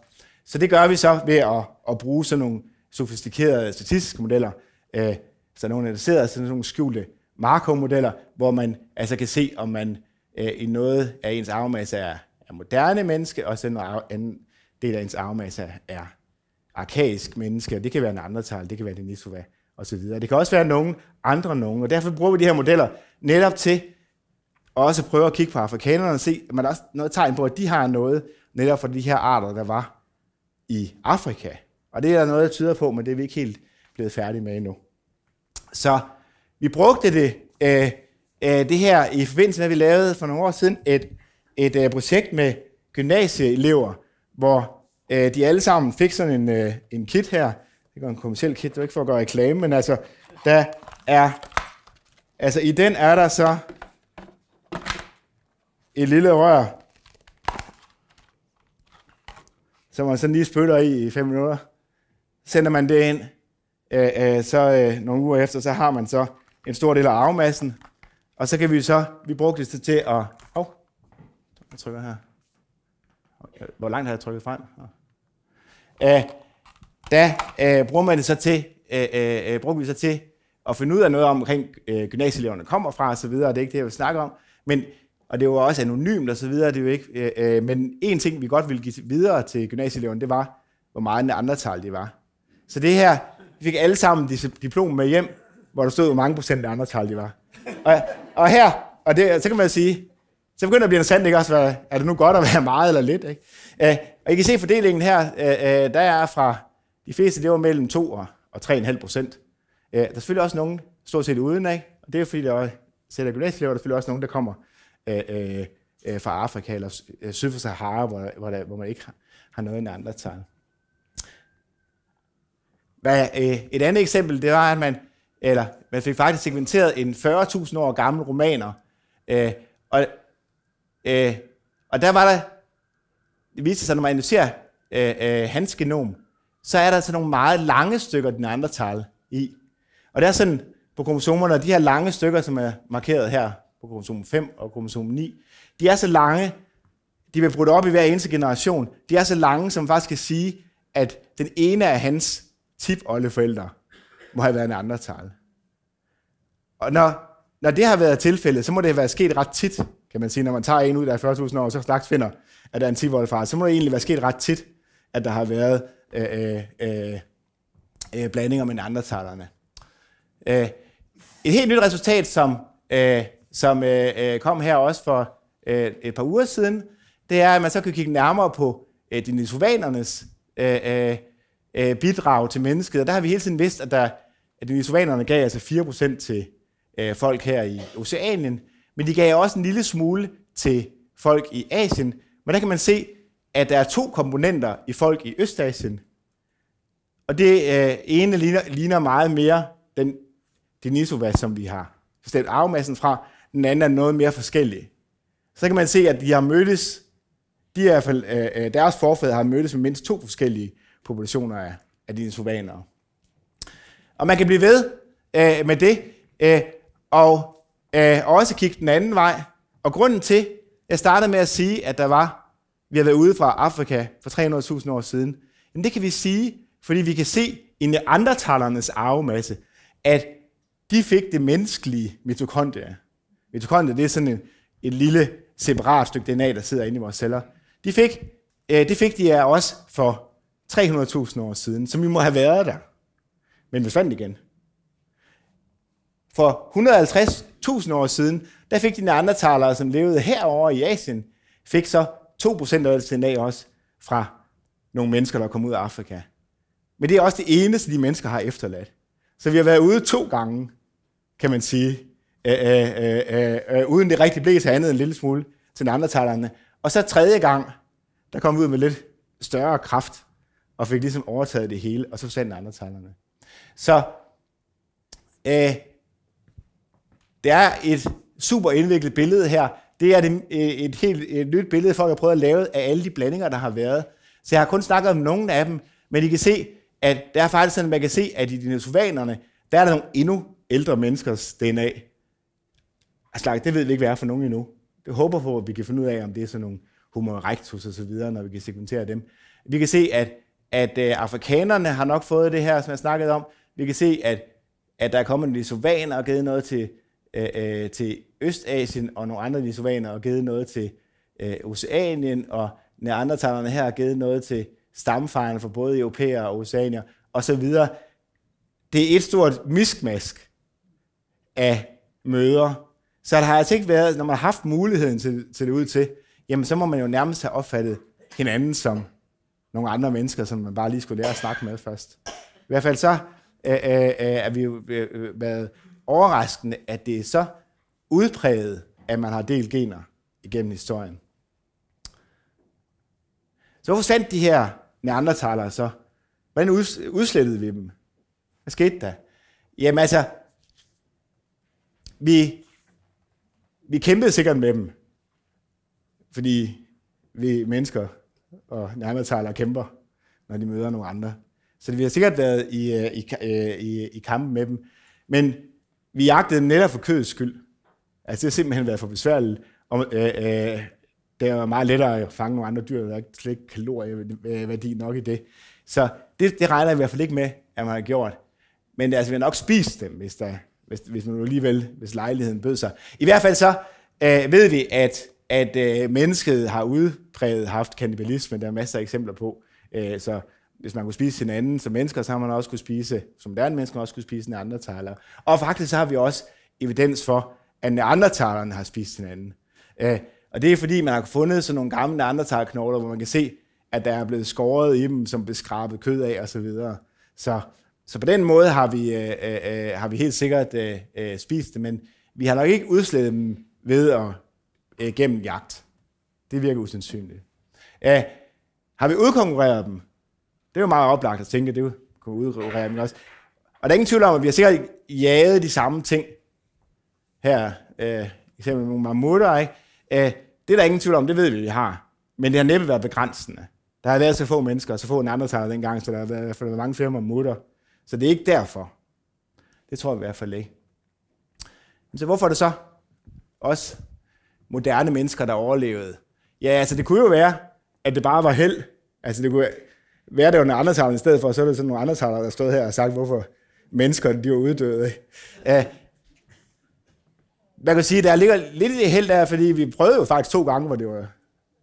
Så det gør vi så ved at, at bruge sådan nogle sofistikerede statistiske modeller, øh, så nogle der sidder sådan nogle skjulte Markov-modeller, hvor man altså kan se, om man øh, i noget af ens arvemasse er, er moderne menneske, og så en anden del af ens arvemasse er arkaisk menneske, og det kan være en tal, det kan være Denisova og så videre. Det kan også være nogen andre nogen, og derfor bruger vi de her modeller netop til også prøve at kigge på afrikanerne og se, at man også noget tegn på, at de har noget netop for de her arter, der var i Afrika. Og det er der noget, der tyder på, men det er vi ikke helt blevet færdige med endnu. Så vi brugte det, øh, øh, det her i forbindelse med, at vi lavede for nogle år siden et, et øh, projekt med gymnasieelever, hvor øh, de alle sammen fik sådan en, øh, en kit her. Det var en kommersiel kit, det var ikke for at gøre reklame, men altså, der er, altså i den er der så et lille rør, som man sådan lige spytter i i fem minutter. Sender man det ind, Øh, øh, så øh, nogle uger efter, så har man så en stor del af arvemassen, og så kan vi så, vi brugte det til at, hov, oh, jeg trykker her, hvor langt har jeg trykket frem? Øh, Da øh, bruger man det så til, øh, øh, øh bruger vi så til at finde ud af noget omkring øh, gymnasieeleverne kommer fra osv., og, videre, det er ikke det, jeg vil snakke om, men og det var også anonymt og så videre, det er jo ikke, øh, øh, men en ting, vi godt ville give videre til gymnasieeleverne, det var, hvor meget andre tal de var. Så det her, vi fik alle sammen diplom med hjem, hvor der stod, hvor mange procent af andre tal de var. Og, og her, og det, så kan man sige, så begynder det at blive interessant, ikke også? Hvad, er det nu godt at være meget eller lidt? Ikke? Øh, og I kan se fordelingen her, øh, øh, der er fra de fleste, det var mellem 2 og, 3,5 procent. der er selvfølgelig også nogen, stort set uden af, og det er fordi, der er sætter gymnasieelever, der er selvfølgelig også nogen, der kommer fra Afrika eller syd for Sahara, hvor, hvor, der, hvor man ikke har, har noget end andre tal. Hvad, øh, et andet eksempel, det var, at man, eller, man fik faktisk segmenteret en 40.000 år gammel romaner. Øh, og, øh, og der var der, det viste sig, når man analyserer øh, øh, hans genom, så er der sådan altså nogle meget lange stykker den andre tal i. Og det er sådan på kromosomerne, de her lange stykker, som er markeret her på kromosom 5 og kromosom 9, de er så lange, de bliver brudt op i hver eneste generation, de er så lange, som man faktisk kan sige, at den ene af hans tip forældre, må have været en andre tal. Og når, når det har været tilfældet, så må det have været sket ret tit, kan man sige. Når man tager en ud, af 40.000 år, og så slags finder, at der er en tivoldfar, så må det egentlig være sket ret tit, at der har været øh, øh, øh, øh blandinger med talerne. Øh, et helt nyt resultat, som, øh, som øh, øh, kom her også for øh, et par uger siden, det er, at man så kan kigge nærmere på øh, dinosaurernes øh, øh, øh, bidrag til mennesket. Og der har vi hele tiden vidst, at, der, at venezuelanerne gav altså 4% til øh, folk her i Oceanien, men de gav også en lille smule til folk i Asien. Men der kan man se, at der er to komponenter i folk i Østasien. Og det øh, ene ligner, ligner meget mere den Denisova, som vi har stemt arvemassen fra. Den anden er noget mere forskellig. Så kan man se, at de har mødtes, de i hvert fald, øh, øh, deres forfædre har mødtes med mindst to forskellige populationer af, af dinosovanere. Og man kan blive ved øh, med det, øh, og, øh, også kigge den anden vej. Og grunden til, jeg startede med at sige, at der var, vi har været ude fra Afrika for 300.000 år siden, men det kan vi sige, fordi vi kan se i neandertalernes arvemasse, at de fik det menneskelige mitokondria. Mitokondria, det er sådan en, et lille separat stykke DNA, der sidder inde i vores celler. De fik, øh, det fik de af os for 300.000 år siden, som vi må have været der. Men vi fandt igen. For 150.000 år siden, der fik de neandertalere, som levede herover i Asien, fik så 2% af deres DNA også fra nogle mennesker, der kom ud af Afrika. Men det er også det eneste, de mennesker har efterladt. Så vi har været ude to gange, kan man sige, øh, øh, øh, øh, uden det rigtig blev til andet en lille smule til neandertalerne. Og så tredje gang, der kom vi ud med lidt større kraft og fik ligesom overtaget det hele, og så de andre tegnerne. Så øh, det er et super indviklet billede her. Det er et, øh, et helt et nyt billede, folk har prøvet at lave af alle de blandinger, der har været. Så jeg har kun snakket om nogle af dem, men I kan se, at der er faktisk sådan, at man kan se, at i dinosaurerne, der er der nogle endnu ældre menneskers DNA. Altså, ah, det ved vi ikke, hvad er for nogen endnu. Det håber på, at vi kan finde ud af, om det er sådan nogle homo erectus og så videre, når vi kan segmentere dem. Vi kan se, at at øh, afrikanerne har nok fået det her, som jeg snakkede om. Vi kan se, at, at der er kommet en lisovaner og givet noget til, øh, øh, til Østasien, og nogle andre lisovaner og givet noget til øh, Oceanien, og neandertalerne her har givet noget til stamfejerne for både europæer og oceanier, og så videre. Det er et stort miskmask af møder. Så der har altså ikke været, når man har haft muligheden til, til det ud til, jamen så må man jo nærmest have opfattet hinanden som nogle andre mennesker, som man bare lige skulle lære at snakke med først. I hvert fald så øh, øh, øh, er vi jo været overraskende, at det er så udpræget, at man har delt gener igennem historien. Så hvorfor sendte de her neandertalere så? Hvordan udslettede vi dem? Hvad skete der? Jamen altså, vi, vi kæmpede sikkert med dem, fordi vi mennesker og nærmere kæmper, når de møder nogle andre. Så vi har sikkert været i, øh, øh, i, i, i kampen med dem. Men vi jagtede dem netop for kødets skyld. Altså det har simpelthen været for besværligt. Og, øh, øh, det var meget lettere at fange nogle andre dyr, der er slet ikke kalorieværdi øh, nok i det. Så det, det regner jeg i hvert fald ikke med, at man har gjort. Men altså, vi har nok spist dem, hvis, der, hvis, hvis man alligevel, hvis lejligheden bød sig. I hvert fald så øh, ved vi, at at øh, mennesket har udpræget haft kannibalisme. Der er masser af eksempler på. Øh, så hvis man kunne spise hinanden som mennesker, så har man også kunne spise, som der mennesker også kunne spise neandertalere. Og faktisk så har vi også evidens for, at neandertalerne har spist hinanden. Øh, og det er fordi, man har fundet sådan nogle gamle neandertalknogler, hvor man kan se, at der er blevet skåret i dem, som blev skrabet kød af osv. Så, videre. så så på den måde har vi, øh, øh, øh, har vi helt sikkert øh, øh, spist det, men vi har nok ikke udslettet dem ved at øh, gennem jagt. Det virker usandsynligt. Æh, har vi udkonkurreret dem? Det er jo meget oplagt at tænke, det kunne udkonkurrere dem også. Og der er ingen tvivl om, at vi har sikkert jaget de samme ting her. Øh, eksempel nogle mammutter, ikke? Æh, øh, det er der ingen tvivl om, det ved vi, vi har. Men det har næppe været begrænsende. Der har været så få mennesker, og så få en anden tager dengang, så der har været, for der har været mange flere mammutter. Så det er ikke derfor. Det tror jeg i hvert fald ikke. Men så hvorfor er det så også moderne mennesker, der overlevede. Ja, altså det kunne jo være, at det bare var held. Altså det kunne være, det var nogle andre i stedet for, så er det sådan nogle andre der stod her og sagt, hvorfor mennesker de var uddøde. Ja. Man kan sige, der ligger lidt i det held der, fordi vi prøvede jo faktisk to gange, hvor det var,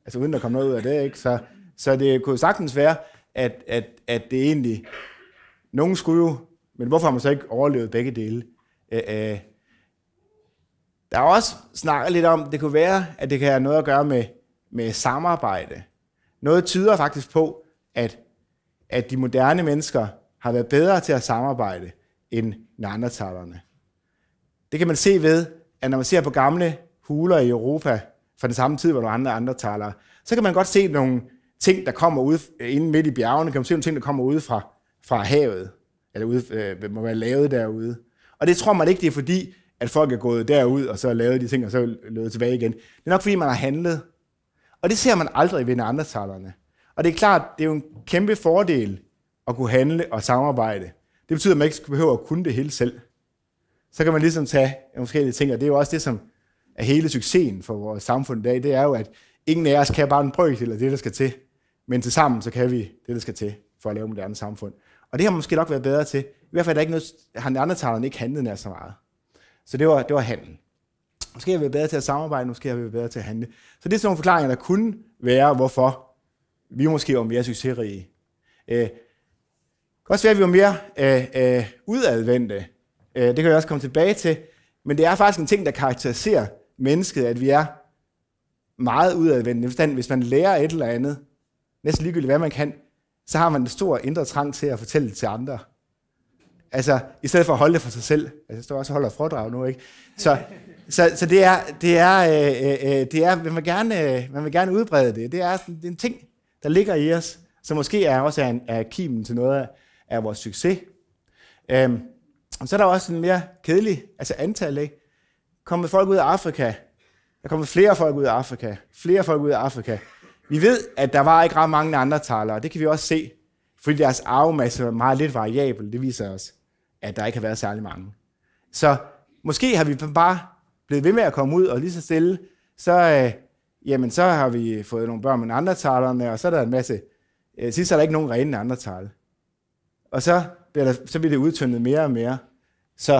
altså uden at kom noget ud af det, ikke? Så, så det kunne sagtens være, at, at, at det egentlig, nogen skulle jo, men hvorfor har man så ikke overlevet begge dele? øh, der er også snakket lidt om, det kunne være, at det kan have noget at gøre med, med samarbejde. Noget tyder faktisk på, at, at de moderne mennesker har været bedre til at samarbejde end neandertalerne. Det kan man se ved, at når man ser på gamle huler i Europa fra den samme tid, hvor der andre andre taler, så kan man godt se nogle ting, der kommer ud inde midt i bjergene, kan man se nogle ting, der kommer ud fra, fra havet, eller ude, øh, må være lavet derude. Og det tror man ikke, det er fordi, at folk er gået derud, og så lavet de ting, og så løbet tilbage igen. Det er nok, fordi man har handlet. Og det ser man aldrig ved neandertalerne. Og det er klart, det er jo en kæmpe fordel at kunne handle og samarbejde. Det betyder, at man ikke behøver at kunne det hele selv. Så kan man ligesom tage nogle forskellige ting, og det er jo også det, som er hele succesen for vores samfund i dag, det er jo, at ingen af os kan bare en brøkdel eller det, der skal til. Men til sammen, så kan vi det, der skal til for at lave et moderne samfund. Og det har måske nok været bedre til. I hvert fald er der ikke noget, har andre ikke handlet nær så meget. Så det var, det var handel. Måske har vi bedre til at samarbejde, måske har vi bedre til at handle. Så det er sådan nogle forklaringer, der kunne være, hvorfor vi måske var mere succesrige. Øh, det kan også være, at vi var mere øh, øh, udadvendte. Øh, det kan jeg også komme tilbage til. Men det er faktisk en ting, der karakteriserer mennesket, at vi er meget udadvendte. Forstand, hvis man lærer et eller andet, næsten ligegyldigt hvad man kan, så har man en stor indre trang til at fortælle det til andre. Altså, i stedet for at holde det for sig selv. Altså, jeg står også og holder foredrag nu, ikke? Så, så, så det er, det er, øh, øh, øh det er man, vil gerne, øh, man vil gerne udbrede det. Det er, det er en ting, der ligger i os, som måske er også er, en, er kimen til noget af, af vores succes. Øhm, og så er der også en mere kedelig, altså antal, ikke? Kommer folk ud af Afrika. Der kommer flere folk ud af Afrika. Flere folk ud af Afrika. Vi ved, at der var ikke ret mange andre talere, og det kan vi også se, fordi deres arvemasse er meget lidt variabel, det viser os at der ikke har været særlig mange. Så måske har vi bare blevet ved med at komme ud, og lige så stille, så, øh, jamen, så har vi fået nogle børn med andre talerne, og så er der en masse... Øh, sidst er der ikke nogen rene andre tal. Og så bliver, der, så bliver det udtyndet mere og mere. Så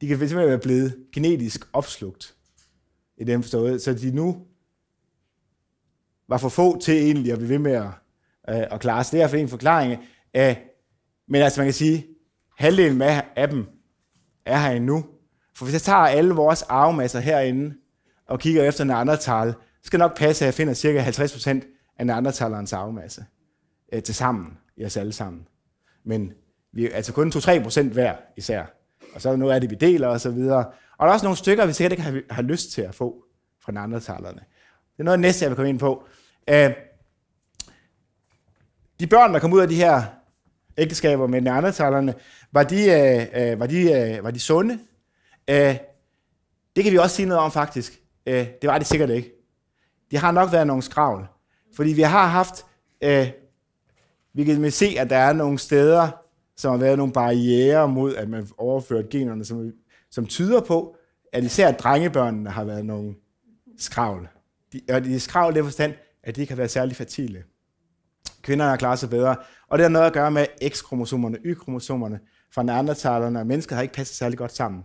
de kan simpelthen være blevet genetisk opslugt i den forståelse. Så de nu var for få til egentlig at blive ved med at, øh, at klare sig. Det er for en forklaring. Øh, men altså man kan sige, halvdelen af dem er her endnu. For hvis jeg tager alle vores arvemasser herinde og kigger efter andre tal, så skal nok passe, at jeg finder ca. 50% af talerens arvemasse øh, til sammen, i os alle sammen. Men vi er altså kun 2-3% hver især. Og så er der noget af det, vi deler osv. Og, og der er også nogle stykker, vi sikkert ikke har, har lyst til at få fra talerne. Det er noget af det næste, jeg vil komme ind på. Øh, de børn, der kom ud af de her ægteskaber med neandertalerne, var de, øh, øh, var de, øh, var de sunde? Øh, det kan vi også sige noget om faktisk. Øh, det var det sikkert ikke. De har nok været nogle skravl. Fordi vi har haft, øh, vi kan se, at der er nogle steder, som har været nogle barriere mod, at man overfører generne, som, som tyder på, at især drengebørnene har været nogle skravl. De, og de er skravl i det forstand, at de ikke har været særlig fertile. Kvinderne har klaret sig bedre. Og det har noget at gøre med X-kromosomerne, Y-kromosomerne fra neandertalerne, og mennesker har ikke passet særlig godt sammen.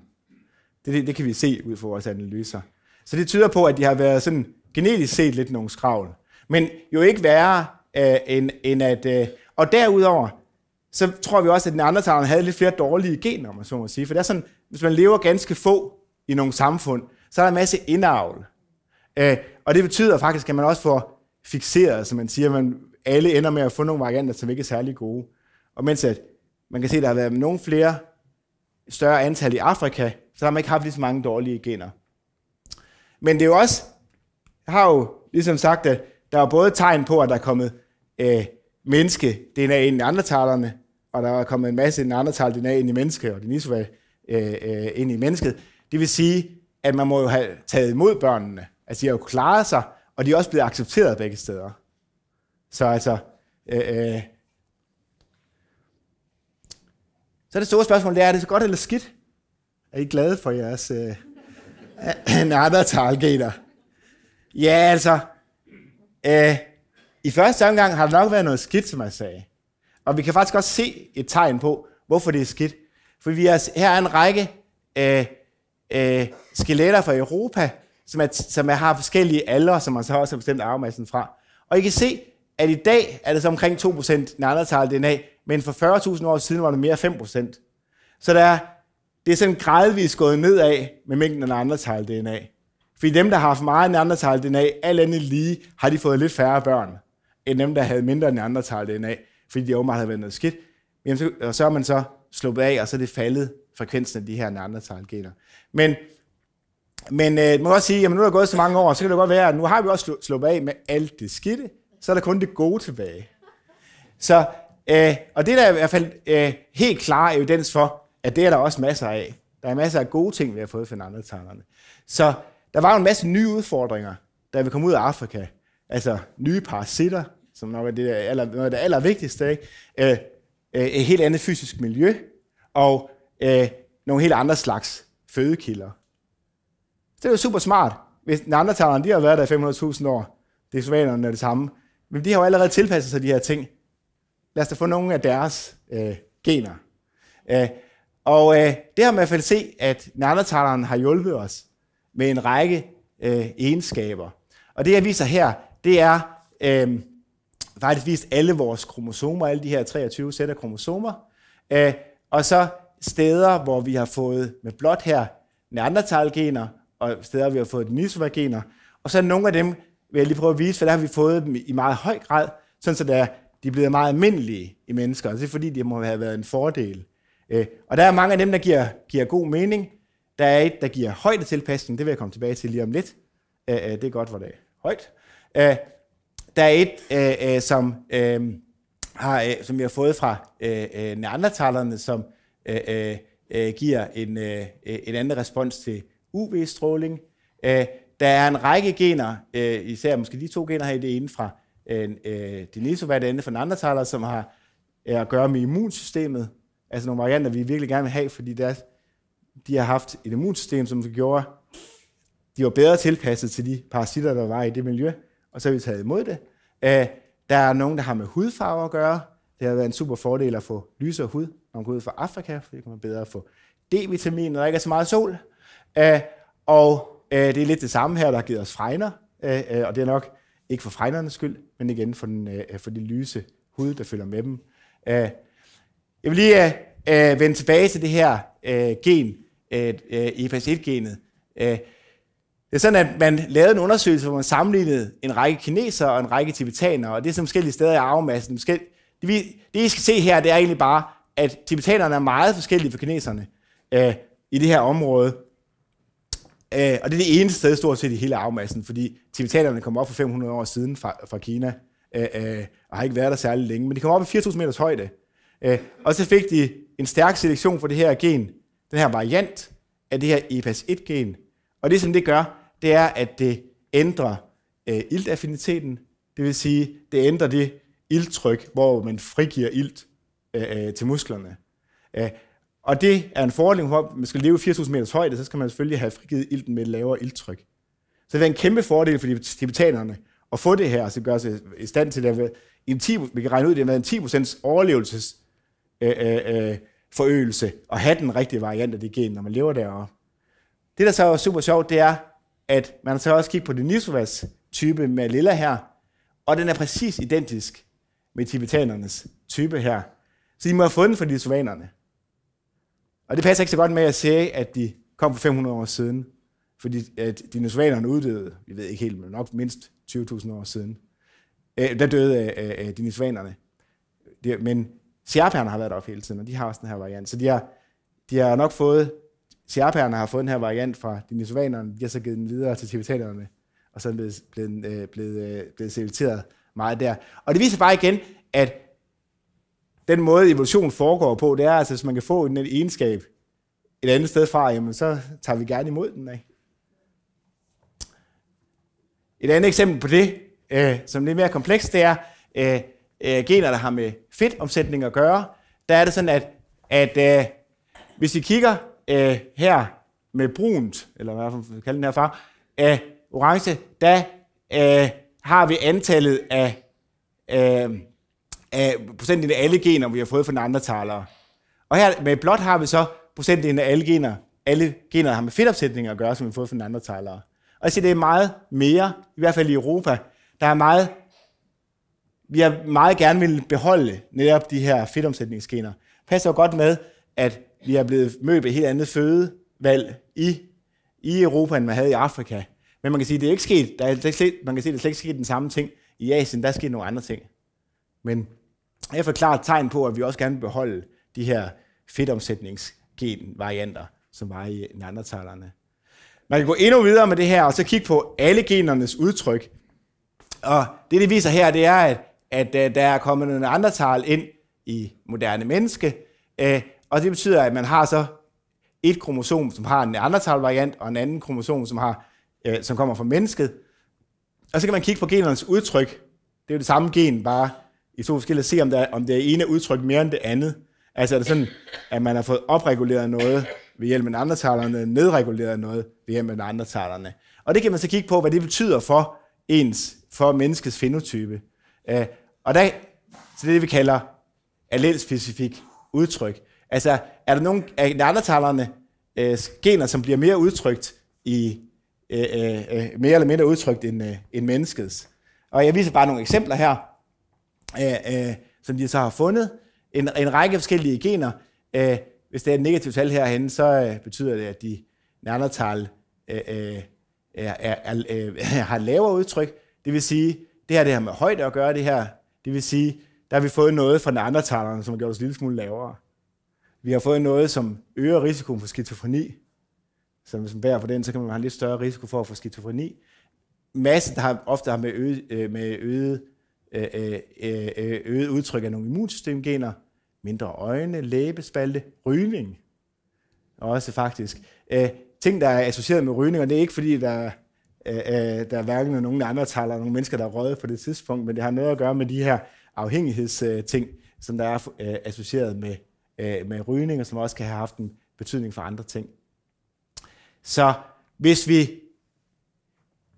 Det, det, det kan vi se ud fra vores analyser. Så det tyder på, at de har været sådan genetisk set lidt nogle skravl. Men jo ikke værre øh, end, end at... Øh, og derudover, så tror vi også, at neandertalerne havde lidt flere dårlige gener, om man så må sige. For det er sådan, hvis man lever ganske få i nogle samfund, så er der en masse indavl. Øh, og det betyder faktisk, at man også får fixeret, som man siger, man alle ender med at få nogle varianter, som ikke er særlig gode. Og mens at man kan se, at der har været nogle flere større antal i Afrika, så har man ikke haft lige så mange dårlige gener. Men det er jo også, jeg har jo ligesom sagt, at der er både tegn på, at der er kommet øh, menneske-DNA ind i talerne, og der er kommet en masse tal dna ind i mennesket, og denisova øh, øh, ind i mennesket. Det vil sige, at man må jo have taget imod børnene. Altså, de har jo klaret sig, og de er også blevet accepteret begge steder. Så altså, øh, øh. så det store spørgsmål, det er, er det så godt eller skidt? Er I glade for jeres øh, øh nærmere Ja, altså, øh, i første omgang har der nok været noget skidt, som jeg sagde. Og vi kan faktisk også se et tegn på, hvorfor det er skidt. For vi er, her er en række øh, øh, skeletter fra Europa, som, er, som er, har forskellige aldre, som man så også har bestemt arvemassen fra. Og I kan se, at i dag er det så omkring 2% neandertal DNA, men for 40.000 år siden var det mere 5%. Så der er, det er sådan gradvist gået nedad med mængden af neandertal DNA. Fordi dem, der har haft meget neandertal DNA, alt andet lige, har de fået lidt færre børn, end dem, der havde mindre neandertal DNA, fordi de åbenbart havde været noget skidt. Jamen, så, og så er man så sluppet af, og så er det faldet frekvensen af de her neandertal-gener. Men men øh, man kan også sige, at nu er der gået så mange år, så kan det godt være, at nu har vi også sluppet af med alt det skidte, så er der kun det gode tilbage. Så, øh, og det der er i hvert fald øh, helt klar evidens for, at det er der også masser af. Der er masser af gode ting, vi har fået fra neandertalerne. Så der var jo en masse nye udfordringer, da vi kom ud af Afrika. Altså nye parasitter, som nok er det der aller, noget af det allervigtigste. Ikke? Øh, øh, et helt andet fysisk miljø, og øh, nogle helt andre slags fødekilder. det er jo super smart, hvis neandertalerne de har været der i 500.000 år. Det er svanerne det samme. Men de har jo allerede tilpasset sig de her ting. Lad os da få nogle af deres øh, gener. Æh, øh, og øh, det har man i hvert fald set, at neandertaleren har hjulpet os med en række øh, egenskaber. Og det, jeg viser her, det er øh, faktisk vist alle vores kromosomer, alle de her 23 sæt af kromosomer, øh, og så steder, hvor vi har fået med blot her neandertalgener, og steder, vi har fået nisva og så nogle af dem, vil jeg lige prøve at vise, for der har vi fået dem i meget høj grad, sådan så der, de er blevet meget almindelige i mennesker, og det er fordi, de må have været en fordel. Øh, og der er mange af dem, der giver, giver god mening. Der er et, der giver tilpasning. det vil jeg komme tilbage til lige om lidt. Øh, øh, det er godt, hvor det er højt. Øh, der er et, øh, øh, som, øh, har, øh, som vi har fået fra øh, øh neandertalerne, som øh, øh, giver en, øh, en anden respons til UV-stråling der er en række gener, øh, især måske de to gener her, i det ene fra øh, øh Denisova, det andet fra Neandertaler, som har øh, at gøre med immunsystemet. Altså nogle varianter, vi virkelig gerne vil have, fordi der, de har haft et immunsystem, som gjorde, de var bedre tilpasset til de parasitter, der var i det miljø, og så har vi taget imod det. Øh, der er nogen, der har med hudfarve at gøre. Det har været en super fordel at få lysere hud, når man går ud fra Afrika, fordi man bedre få D-vitamin, når der ikke er så meget sol. Øh, og Øh, det er lidt det samme her, der har givet os fregner, øh, øh, og det er nok ikke for fregnernes skyld, men igen for, den, for de lyse hud, der følger med dem. Jeg vil lige vende tilbage til det her gen, EPS1-genet. Det er sådan, at man lavede en undersøgelse, hvor man sammenlignede en række kinesere og en række tibetanere, og det er som forskellige steder i arvemassen. Det, det, I skal se her, det er egentlig bare, at tibetanerne er meget forskellige fra kineserne i det her område. Øh, og det er det eneste sted stort set i hele arvemassen, fordi tibetanerne kom op for 500 år siden fra, fra Kina, øh, øh, og har ikke været der særlig længe, men de kom op i 4.000 meters højde. Øh, og så fik de en stærk selektion for det her gen, den her variant af det her EPAS-1-gen. Og det, som det gør, det er, at det ændrer øh, iltaffiniteten, det vil sige, det ændrer det ilttryk, hvor man frigiver ilt øh, øh til musklerne. Øh, og det er en fordel, hvor man skal leve 4.000 meters højde, så skal man selvfølgelig have frigivet ilten med et lavere ilttryk. Så det er en kæmpe fordel for tibetanerne at få det her, så altså det gør sig i stand til at en 10, vi kan regne ud, det har været en 10% overlevelses øh, øh, øh forøgelse, og have den rigtige variant af det gen, når man lever deroppe. Det, der så er super sjovt, det er, at man så også kigge på den Nisovas type med lilla her, og den er præcis identisk med tibetanernes type her. Så de må have fundet for de svanerne. Og det passer ikke så godt med, at jeg sagde, at de kom for 500 år siden, fordi at dinosaurerne uddøde, vi ved ikke helt, men nok mindst 20.000 år siden. Øh, der døde øh, øh, øh dinosaurerne. men sjærpærerne har været deroppe hele tiden, og de har også den her variant. Så de har, de har nok fået, sjærpærerne har fået den her variant fra dinosaurerne, de har så givet den videre til tibetanerne, og så er den blevet, blevet, øh, blevet, øh, blevet selekteret meget der. Og det viser bare igen, at den måde, evolution foregår på, det er, altså, hvis man kan få en egenskab et andet sted fra, jamen, så tager vi gerne imod den af. Et andet eksempel på det, øh, som er lidt mere komplekst, det er øh, øh, gener, der har med fedtomsætning at gøre. Der er det sådan, at, at øh, hvis vi kigger øh, her med brunt, eller hvad man kalder den her far, øh, orange, der øh, har vi antallet af øh, af procenten af alle gener, vi har fået fra talere. Og her med blot har vi så procenten af alle gener, alle gener har med fedtopsætninger at gøre, som vi har fået fra talere. Og jeg siger, det er meget mere, i hvert fald i Europa, der er meget, vi har meget gerne vil beholde netop de her fedtomsætningsgener. Passer jo godt med, at vi er blevet mødt med helt andet fødevalg i, i Europa, end man havde i Afrika. Men man kan sige, at det er ikke sket. Der er, man kan sige, at det er slet ikke sket den samme ting i Asien. Der er sket nogle andre ting. Men er for klart tegn på, at vi også gerne vil beholde de her fedtomsætningsgen-varianter, som var i neandertalerne. Man kan gå endnu videre med det her, og så kigge på alle genernes udtryk. Og det, det viser her, det er, at, at øh, der er kommet nogle andre tal ind i moderne menneske, øh, og det betyder, at man har så et kromosom, som har en andre variant, og en anden kromosom, som, har, øh, som kommer fra mennesket. Og så kan man kigge på genernes udtryk. Det er jo det samme gen, bare i to forskellige, se om, der, om det ene er mere end det andet. Altså er det sådan, at man har fået opreguleret noget ved hjælp af andre talerne, nedreguleret noget ved hjælp af andre talerne. Og det kan man så kigge på, hvad det betyder for ens, for menneskets fenotype. Øh, og der, så det vi kalder allelspecifik udtryk. Altså, er der nogle af neandertalerne øh, gener, som bliver mere udtrykt i, øh, øh, øh, mere eller mindre udtrykt end, øh, end menneskets? Og jeg viser bare nogle eksempler her øh, øh, som de så har fundet. En, en række forskellige gener. Øh, hvis det er et negativt tal herhen, så øh, betyder det, at de Neandertal øh, øh, er, er, er, øh, har lavere udtryk. Det vil sige, det her det her med højde at gøre det her. Det vil sige, der har vi fået noget fra neandertalerne, som har gjort os en lille smule lavere. Vi har fået noget, som øger risikoen for skizofreni. Så hvis man bærer på den, så kan man have lidt større risiko for at få skizofreni. Masse, der har, ofte har med øget, øh, med øget Øh, øh, øh, øget udtryk af nogle immunsystemgener, mindre øjne, læbespalte, rygning. Også faktisk. Øh, ting, der er associeret med rygning, og det er ikke fordi, der, øh, der er hverken nogen andre taler, eller nogle mennesker, der er røget på det tidspunkt, men det har noget at gøre med de her afhængighedsting, som der er øh, associeret med, øh, med rygning, og som også kan have haft en betydning for andre ting. Så hvis vi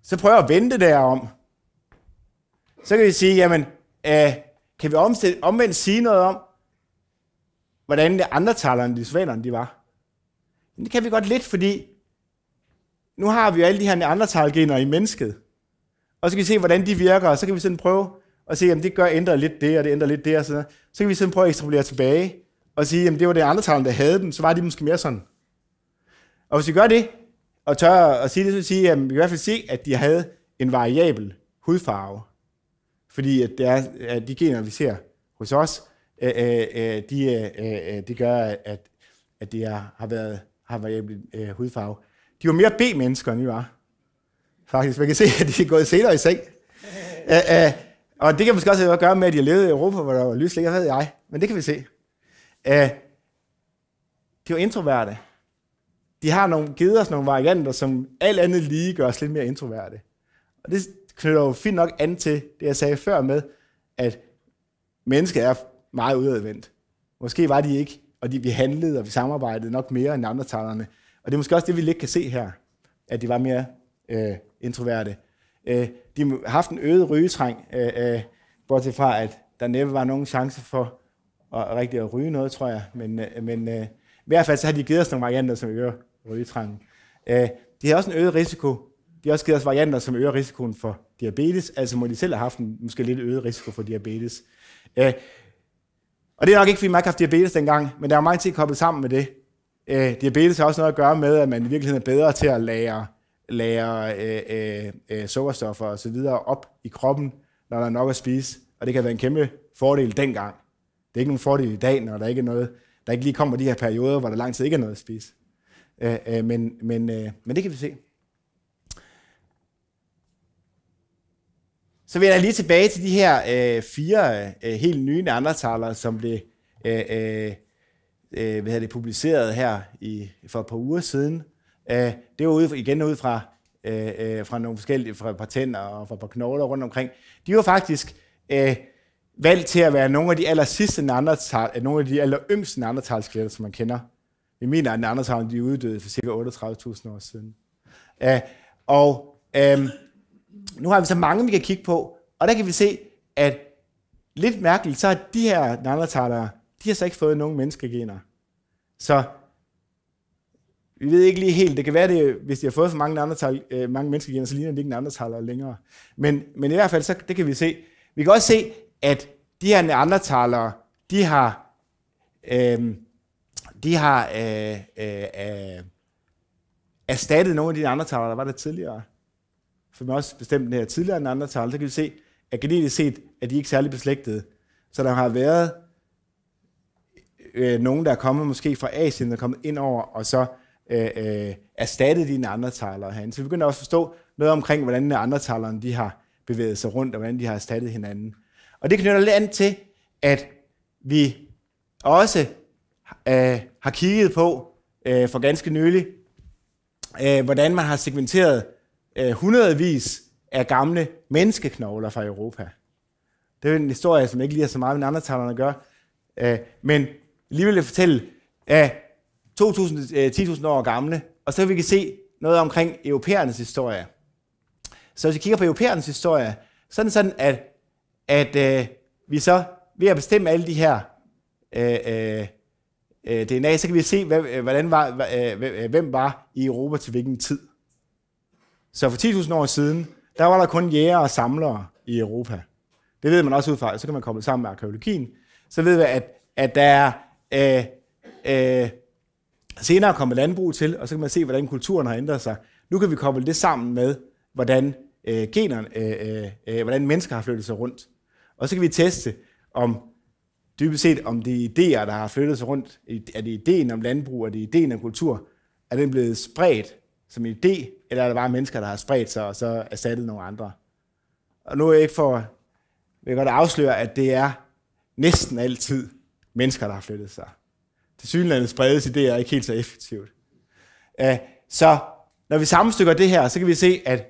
så prøver at vente derom, så kan vi sige, jamen, øh, kan vi omstille, omvendt sige noget om, hvordan de andre talerne, de svanerne, de var? Men det kan vi godt lidt, fordi nu har vi jo alle de her andre talgener i mennesket. Og så kan vi se, hvordan de virker, og så kan vi sådan prøve at se, om det gør ændrer lidt det, og det ændrer lidt det, og sådan noget. Så kan vi sådan prøve at ekstrapolere tilbage, og sige, jamen det var det andre talerne, der havde den, så var de måske mere sådan. Og hvis vi gør det, og tør at sige det, så vil sige, jamen, vi i hvert fald se, at de havde en variabel hudfarve. Fordi at det er, at de gener, vi ser hos os, øh, øh, øh de, øh, øh, øh, de gør, at, at det er, har været har variabel øh, hudfarve. De var mere B-mennesker, end vi var. Faktisk, man kan se, at de er gået senere i seng. Æ, øh, og det kan måske også have at gøre med, at de levet i Europa, hvor der var lyslægger, ved jeg. Men det kan vi se. Æ, de var introverte. De har nogle, givet os nogle varianter, som alt andet lige gør os lidt mere introverte. Og det, knytter jo fint nok an til det, jeg sagde før med, at mennesker er meget udadvendt. Måske var de ikke, og de, vi handlede, og vi samarbejdede nok mere end andre talerne. Og det er måske også det, vi lidt kan se her, at de var mere øh, introverte. Øh, de har haft en øget rygetræng, øh, øh, bortset fra, at der næppe var nogen chance for at, at rigtig at ryge noget, tror jeg. Men, øh, men øh, i hvert fald så har de givet os nogle varianter, som øger rygetrængen. Øh, de har også en øget risiko de har også givet os varianter, som øger risikoen for diabetes, altså må de selv have haft en måske lidt øget risiko for diabetes. Øh, og det er nok ikke, fordi man ikke har haft diabetes dengang, men der er mange ting koblet sammen med det. Øh, diabetes har også noget at gøre med, at man i virkeligheden er bedre til at lære, lære øh, øh, øh sukkerstoffer og så videre op i kroppen, når der er nok at spise. Og det kan være en kæmpe fordel dengang. Det er ikke nogen fordel i dag, når der ikke er noget, der ikke lige kommer de her perioder, hvor der lang tid ikke er noget at spise. Øh, øh, men, men, øh, men det kan vi se. Så vil jeg lige tilbage til de her øh, fire øh, helt nye neandertalere, som blev øh, øh, øh hvad det, publiceret her i, for et par uger siden. Øh, det var ude, igen ud fra, øh, øh, fra nogle forskellige fra patenter og fra par knogler rundt omkring. De var faktisk øh, valgt til at være nogle af de aller sidste neandertal, øh, nogle af de aller yngste neandertalskeletter, som man kender. Vi mener, at neandertalerne de uddøde for ca. 38.000 år siden. Øh, og øh, nu har vi så mange, vi kan kigge på, og der kan vi se, at lidt mærkeligt, så har de her neandertalere, de har så ikke fået nogen menneskegener. Så vi ved ikke lige helt, det kan være, det, hvis de har fået for mange, neandertal, øh, mange menneskegener, så ligner de ikke neandertalere længere. Men, men i hvert fald, så, det kan vi se. Vi kan også se, at de her neandertalere, de har, øh, de har øh, øh, øh, erstattet nogle af de taler, der var der tidligere vi har også den her tidligere end andre tal, så kan vi se, at genetisk set er de ikke særlig beslægtede. Så der har været øh, nogen, der er kommet måske fra Asien, der er kommet ind over, og så øh, øh, erstattet de taler herinde. Så vi begynder også at forstå noget omkring, hvordan de andre talerne de har bevæget sig rundt, og hvordan de har erstattet hinanden. Og det knytter lidt an til, at vi også øh, har kigget på øh, for ganske nylig, øh, hvordan man har segmenteret øh, hundredvis af gamle menneskeknogler fra Europa. Det er en historie, som ikke lige har så meget med andre at gøre. Øh, men lige vil jeg fortælle af 2.000, øh, 10.000 år gamle, og så vi kan se noget omkring europæernes historie. Så hvis vi kigger på europæernes historie, så er det sådan, at, at øh, vi så ved at bestemme alle de her øh, øh, øh DNA, så kan vi se, hvad, øh, hvordan var, øh, hvem var i Europa til hvilken tid. Så for 10.000 år siden, der var der kun jæger og samlere i Europa. Det ved man også ud fra, så kan man komme sammen med arkeologien. Så ved vi, at, at der er øh, øh, senere kommet landbrug til, og så kan man se, hvordan kulturen har ændret sig. Nu kan vi koble det sammen med, hvordan øh, generne, øh, øh, øh hvordan mennesker har flyttet sig rundt. Og så kan vi teste, om dybest set, om de idéer, der har flyttet sig rundt, er det ideen om landbrug, er det ideen om kultur, er den blevet spredt som en idé eller er det bare mennesker, der har spredt sig og så erstattet nogle andre? Og nu er jeg ikke for, vil jeg godt afsløre, at det er næsten altid mennesker, der har flyttet sig. Til synlandet spredes idéer ikke helt så effektivt. Så når vi sammenstykker det her, så kan vi se, at,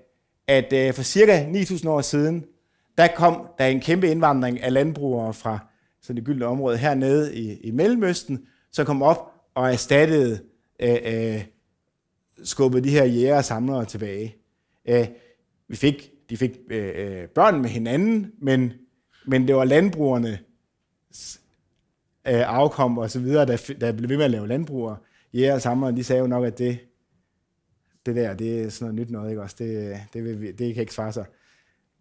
at øh, for cirka 9.000 år siden, der kom der en kæmpe indvandring af landbrugere fra sådan det gyldne område hernede i, i Mellemøsten, som kom op og erstattede øh, øh, skubbet de her jæger og samlere tilbage. Øh, vi fik, de fik øh, øh børn med hinanden, men, men det var landbrugerne øh, afkom og så videre, der, der blev ved med at lave landbrugere. Jæger og samlere, de sagde jo nok, at det, det der, det er sådan noget nyt noget, ikke også? Det, det, vil, det kan ikke svare sig.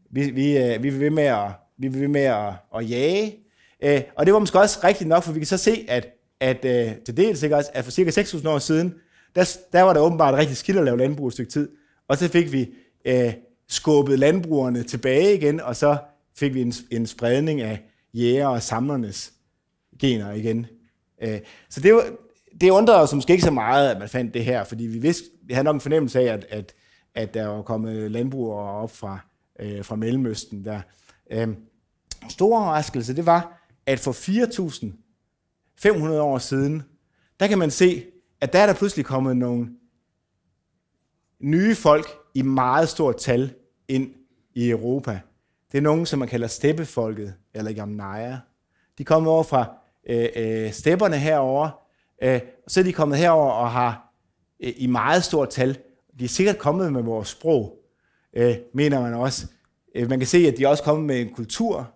Vi, vi, øh, vi vil ved med at, vi vil ved med at, at jage, øh, og det var måske også rigtigt nok, for vi kan så se, at, at øh, til dels ikke også, at for cirka 6.000 år siden, der, der var det åbenbart rigtig skidt at lave landbrug et stykke tid. Og så fik vi øh, skubbet landbrugerne tilbage igen, og så fik vi en, en spredning af jæger og samlernes gener igen. Øh, så det, var, det undrede os måske ikke så meget, at man fandt det her, fordi vi, vidste, vi havde nok en fornemmelse af, at, at, at der var kommet landbrugere op fra, øh, fra Mellemøsten. Der. Øh, store overraskelse, det var, at for 4.500 år siden, der kan man se at der er der pludselig kommet nogle nye folk i meget stort tal ind i Europa. Det er nogen, som man kalder steppefolket, eller jamnaja. De kommer over fra øh, øh, stepperne herover, øh, og så er de kommet herover og har øh, i meget stort tal, de er sikkert kommet med vores sprog, øh, mener man også. Øh, man kan se, at de er også kommet med en kultur,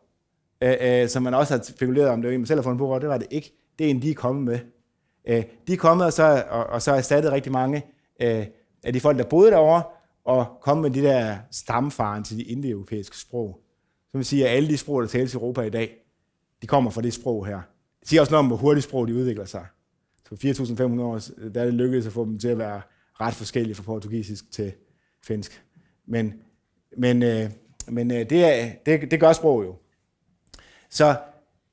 øh, øh, som man også har spekuleret om, det var en, man selv har fundet på, det var det ikke. Det er en, de er kommet med. Øh, de er kommet og så, og, og så erstattet rigtig mange øh, af de folk, der boede derovre, og kommet med de der stamfaren til de indoeuropæiske sprog. Så vil siger, at alle de sprog, der tales i Europa i dag, de kommer fra det sprog her. Det siger også noget om, hvor hurtigt sprog de udvikler sig. Så 4.500 år, der er det lykkedes at få dem til at være ret forskellige fra portugisisk til finsk. Men, men, øh, men det, er, det, det gør sprog jo. Så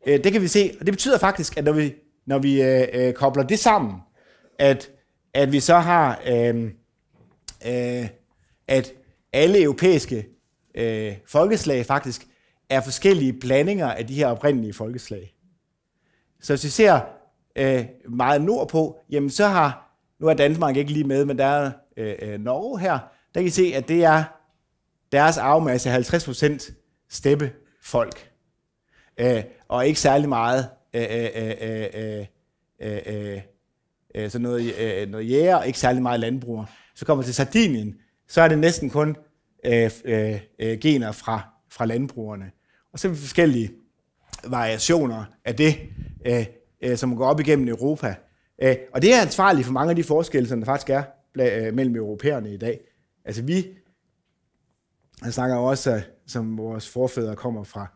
det kan vi se, og det betyder faktisk, at når vi når vi øh, øh, kobler det sammen, at, at vi så har, øh, øh, at alle europæiske øh, folkeslag faktisk er forskellige blandinger af de her oprindelige folkeslag. Så hvis vi ser øh, meget nordpå, jamen så har, nu er Danmark ikke lige med, men der er øh, øh Norge her, der kan I se, at det er deres arvemasse 50% steppefolk, øh, og ikke særlig meget Øh, øh, øh, sådan noget, øh, noget jæger, ikke særlig meget landbruger. Så kommer til Sardinien, så er det næsten kun øh, øh, gener fra, fra landbrugerne. Og så er vi forskellige variationer af det, øh, øh, som går op igennem Europa. Øh, og det er ansvarligt for mange af de forskelle, som der faktisk er mellem europæerne i dag. Altså vi, jeg snakker også, som vores forfædre kommer fra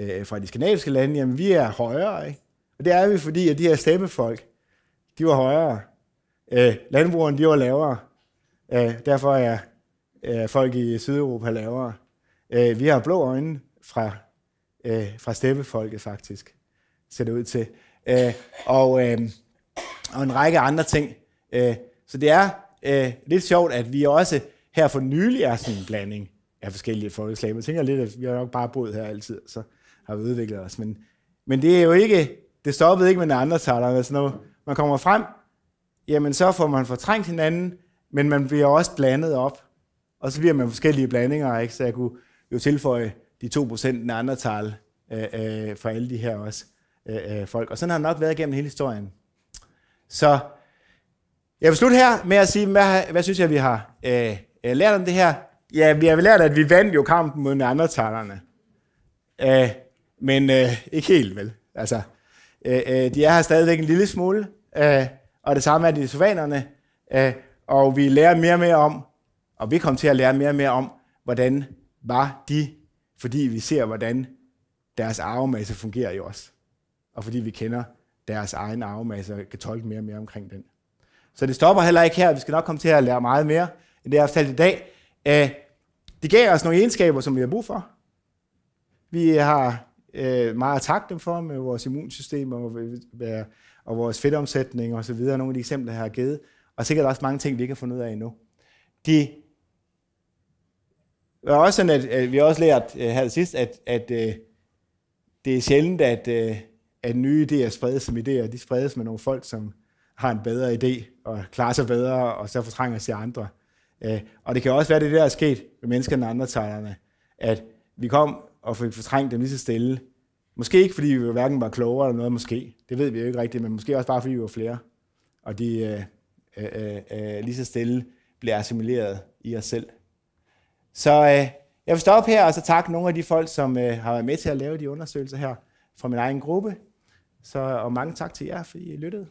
øh, fra de skandinaviske lande, jamen vi er højere, ikke? Og det er vi, fordi at de her steppefolk, de var højere. Øh, landbrugerne, de var lavere. Øh, derfor er øh, folk i Sydeuropa lavere. Øh, vi har blå øjne fra, øh, fra steppefolket, faktisk, ser det ud til. Øh, og, øh, og en række andre ting. Øh, så det er øh, lidt sjovt, at vi også her for nylig er sådan en blanding af forskellige folkeslag. Man tænker lidt, at vi har nok bare boet her altid. Så, har vi udviklet os. Men, men det er jo ikke, det stoppede ikke med andre taler. Altså når man kommer frem, jamen så får man fortrængt hinanden, men man bliver også blandet op. Og så bliver man forskellige blandinger, ikke? så jeg kunne jo tilføje de 2% tal øh, øh, for alle de her også øh, øh, folk. Og sådan har det nok været gennem hele historien. Så jeg vil slutte her med at sige, hvad, hvad synes jeg, vi har øh, øh lært om det her? Ja, vi har lært, at vi vandt jo kampen mod neandertalerne. Øh, men øh, ikke helt vel. Altså, øh, øh, de er her stadigvæk en lille smule, øh, og det samme er de svanerne, øh, og vi lærer mere og mere om, og vi kommer til at lære mere og mere om, hvordan var de, fordi vi ser, hvordan deres arvemasse fungerer i os, og fordi vi kender deres egen arvemasse og kan tolke mere og mere omkring den. Så det stopper heller ikke her, vi skal nok komme til at lære meget mere, end det jeg har fortalt i dag. Øh, det gav os nogle egenskaber, som vi har brug for. Vi har øh, meget at takke dem for med vores immunsystem og, og vores fedtomsætning og så videre, nogle af de eksempler, jeg har givet, og sikkert også mange ting, vi ikke har fundet ud af endnu. De er også sådan, at, at vi har også lært øh, her sidst, at, at uh, det er sjældent, at, uh, at nye idéer spredes som idéer. De spredes med nogle folk, som har en bedre idé og klarer sig bedre, og så fortrænger sig andre. Uh, og det kan også være, det der er sket med mennesker og andre tegnerne, at vi kom og fik fortrængt dem lige så stille. Måske ikke, fordi vi hverken var klogere eller noget, måske. Det ved vi jo ikke rigtigt, men måske også bare, fordi vi var flere. Og de øh, øh, øh, øh, lige så stille bliver assimileret i os selv. Så øh, jeg vil stoppe her og så takke nogle af de folk, som øh, har været med til at lave de undersøgelser her fra min egen gruppe. Så, og mange tak til jer, fordi I lyttede.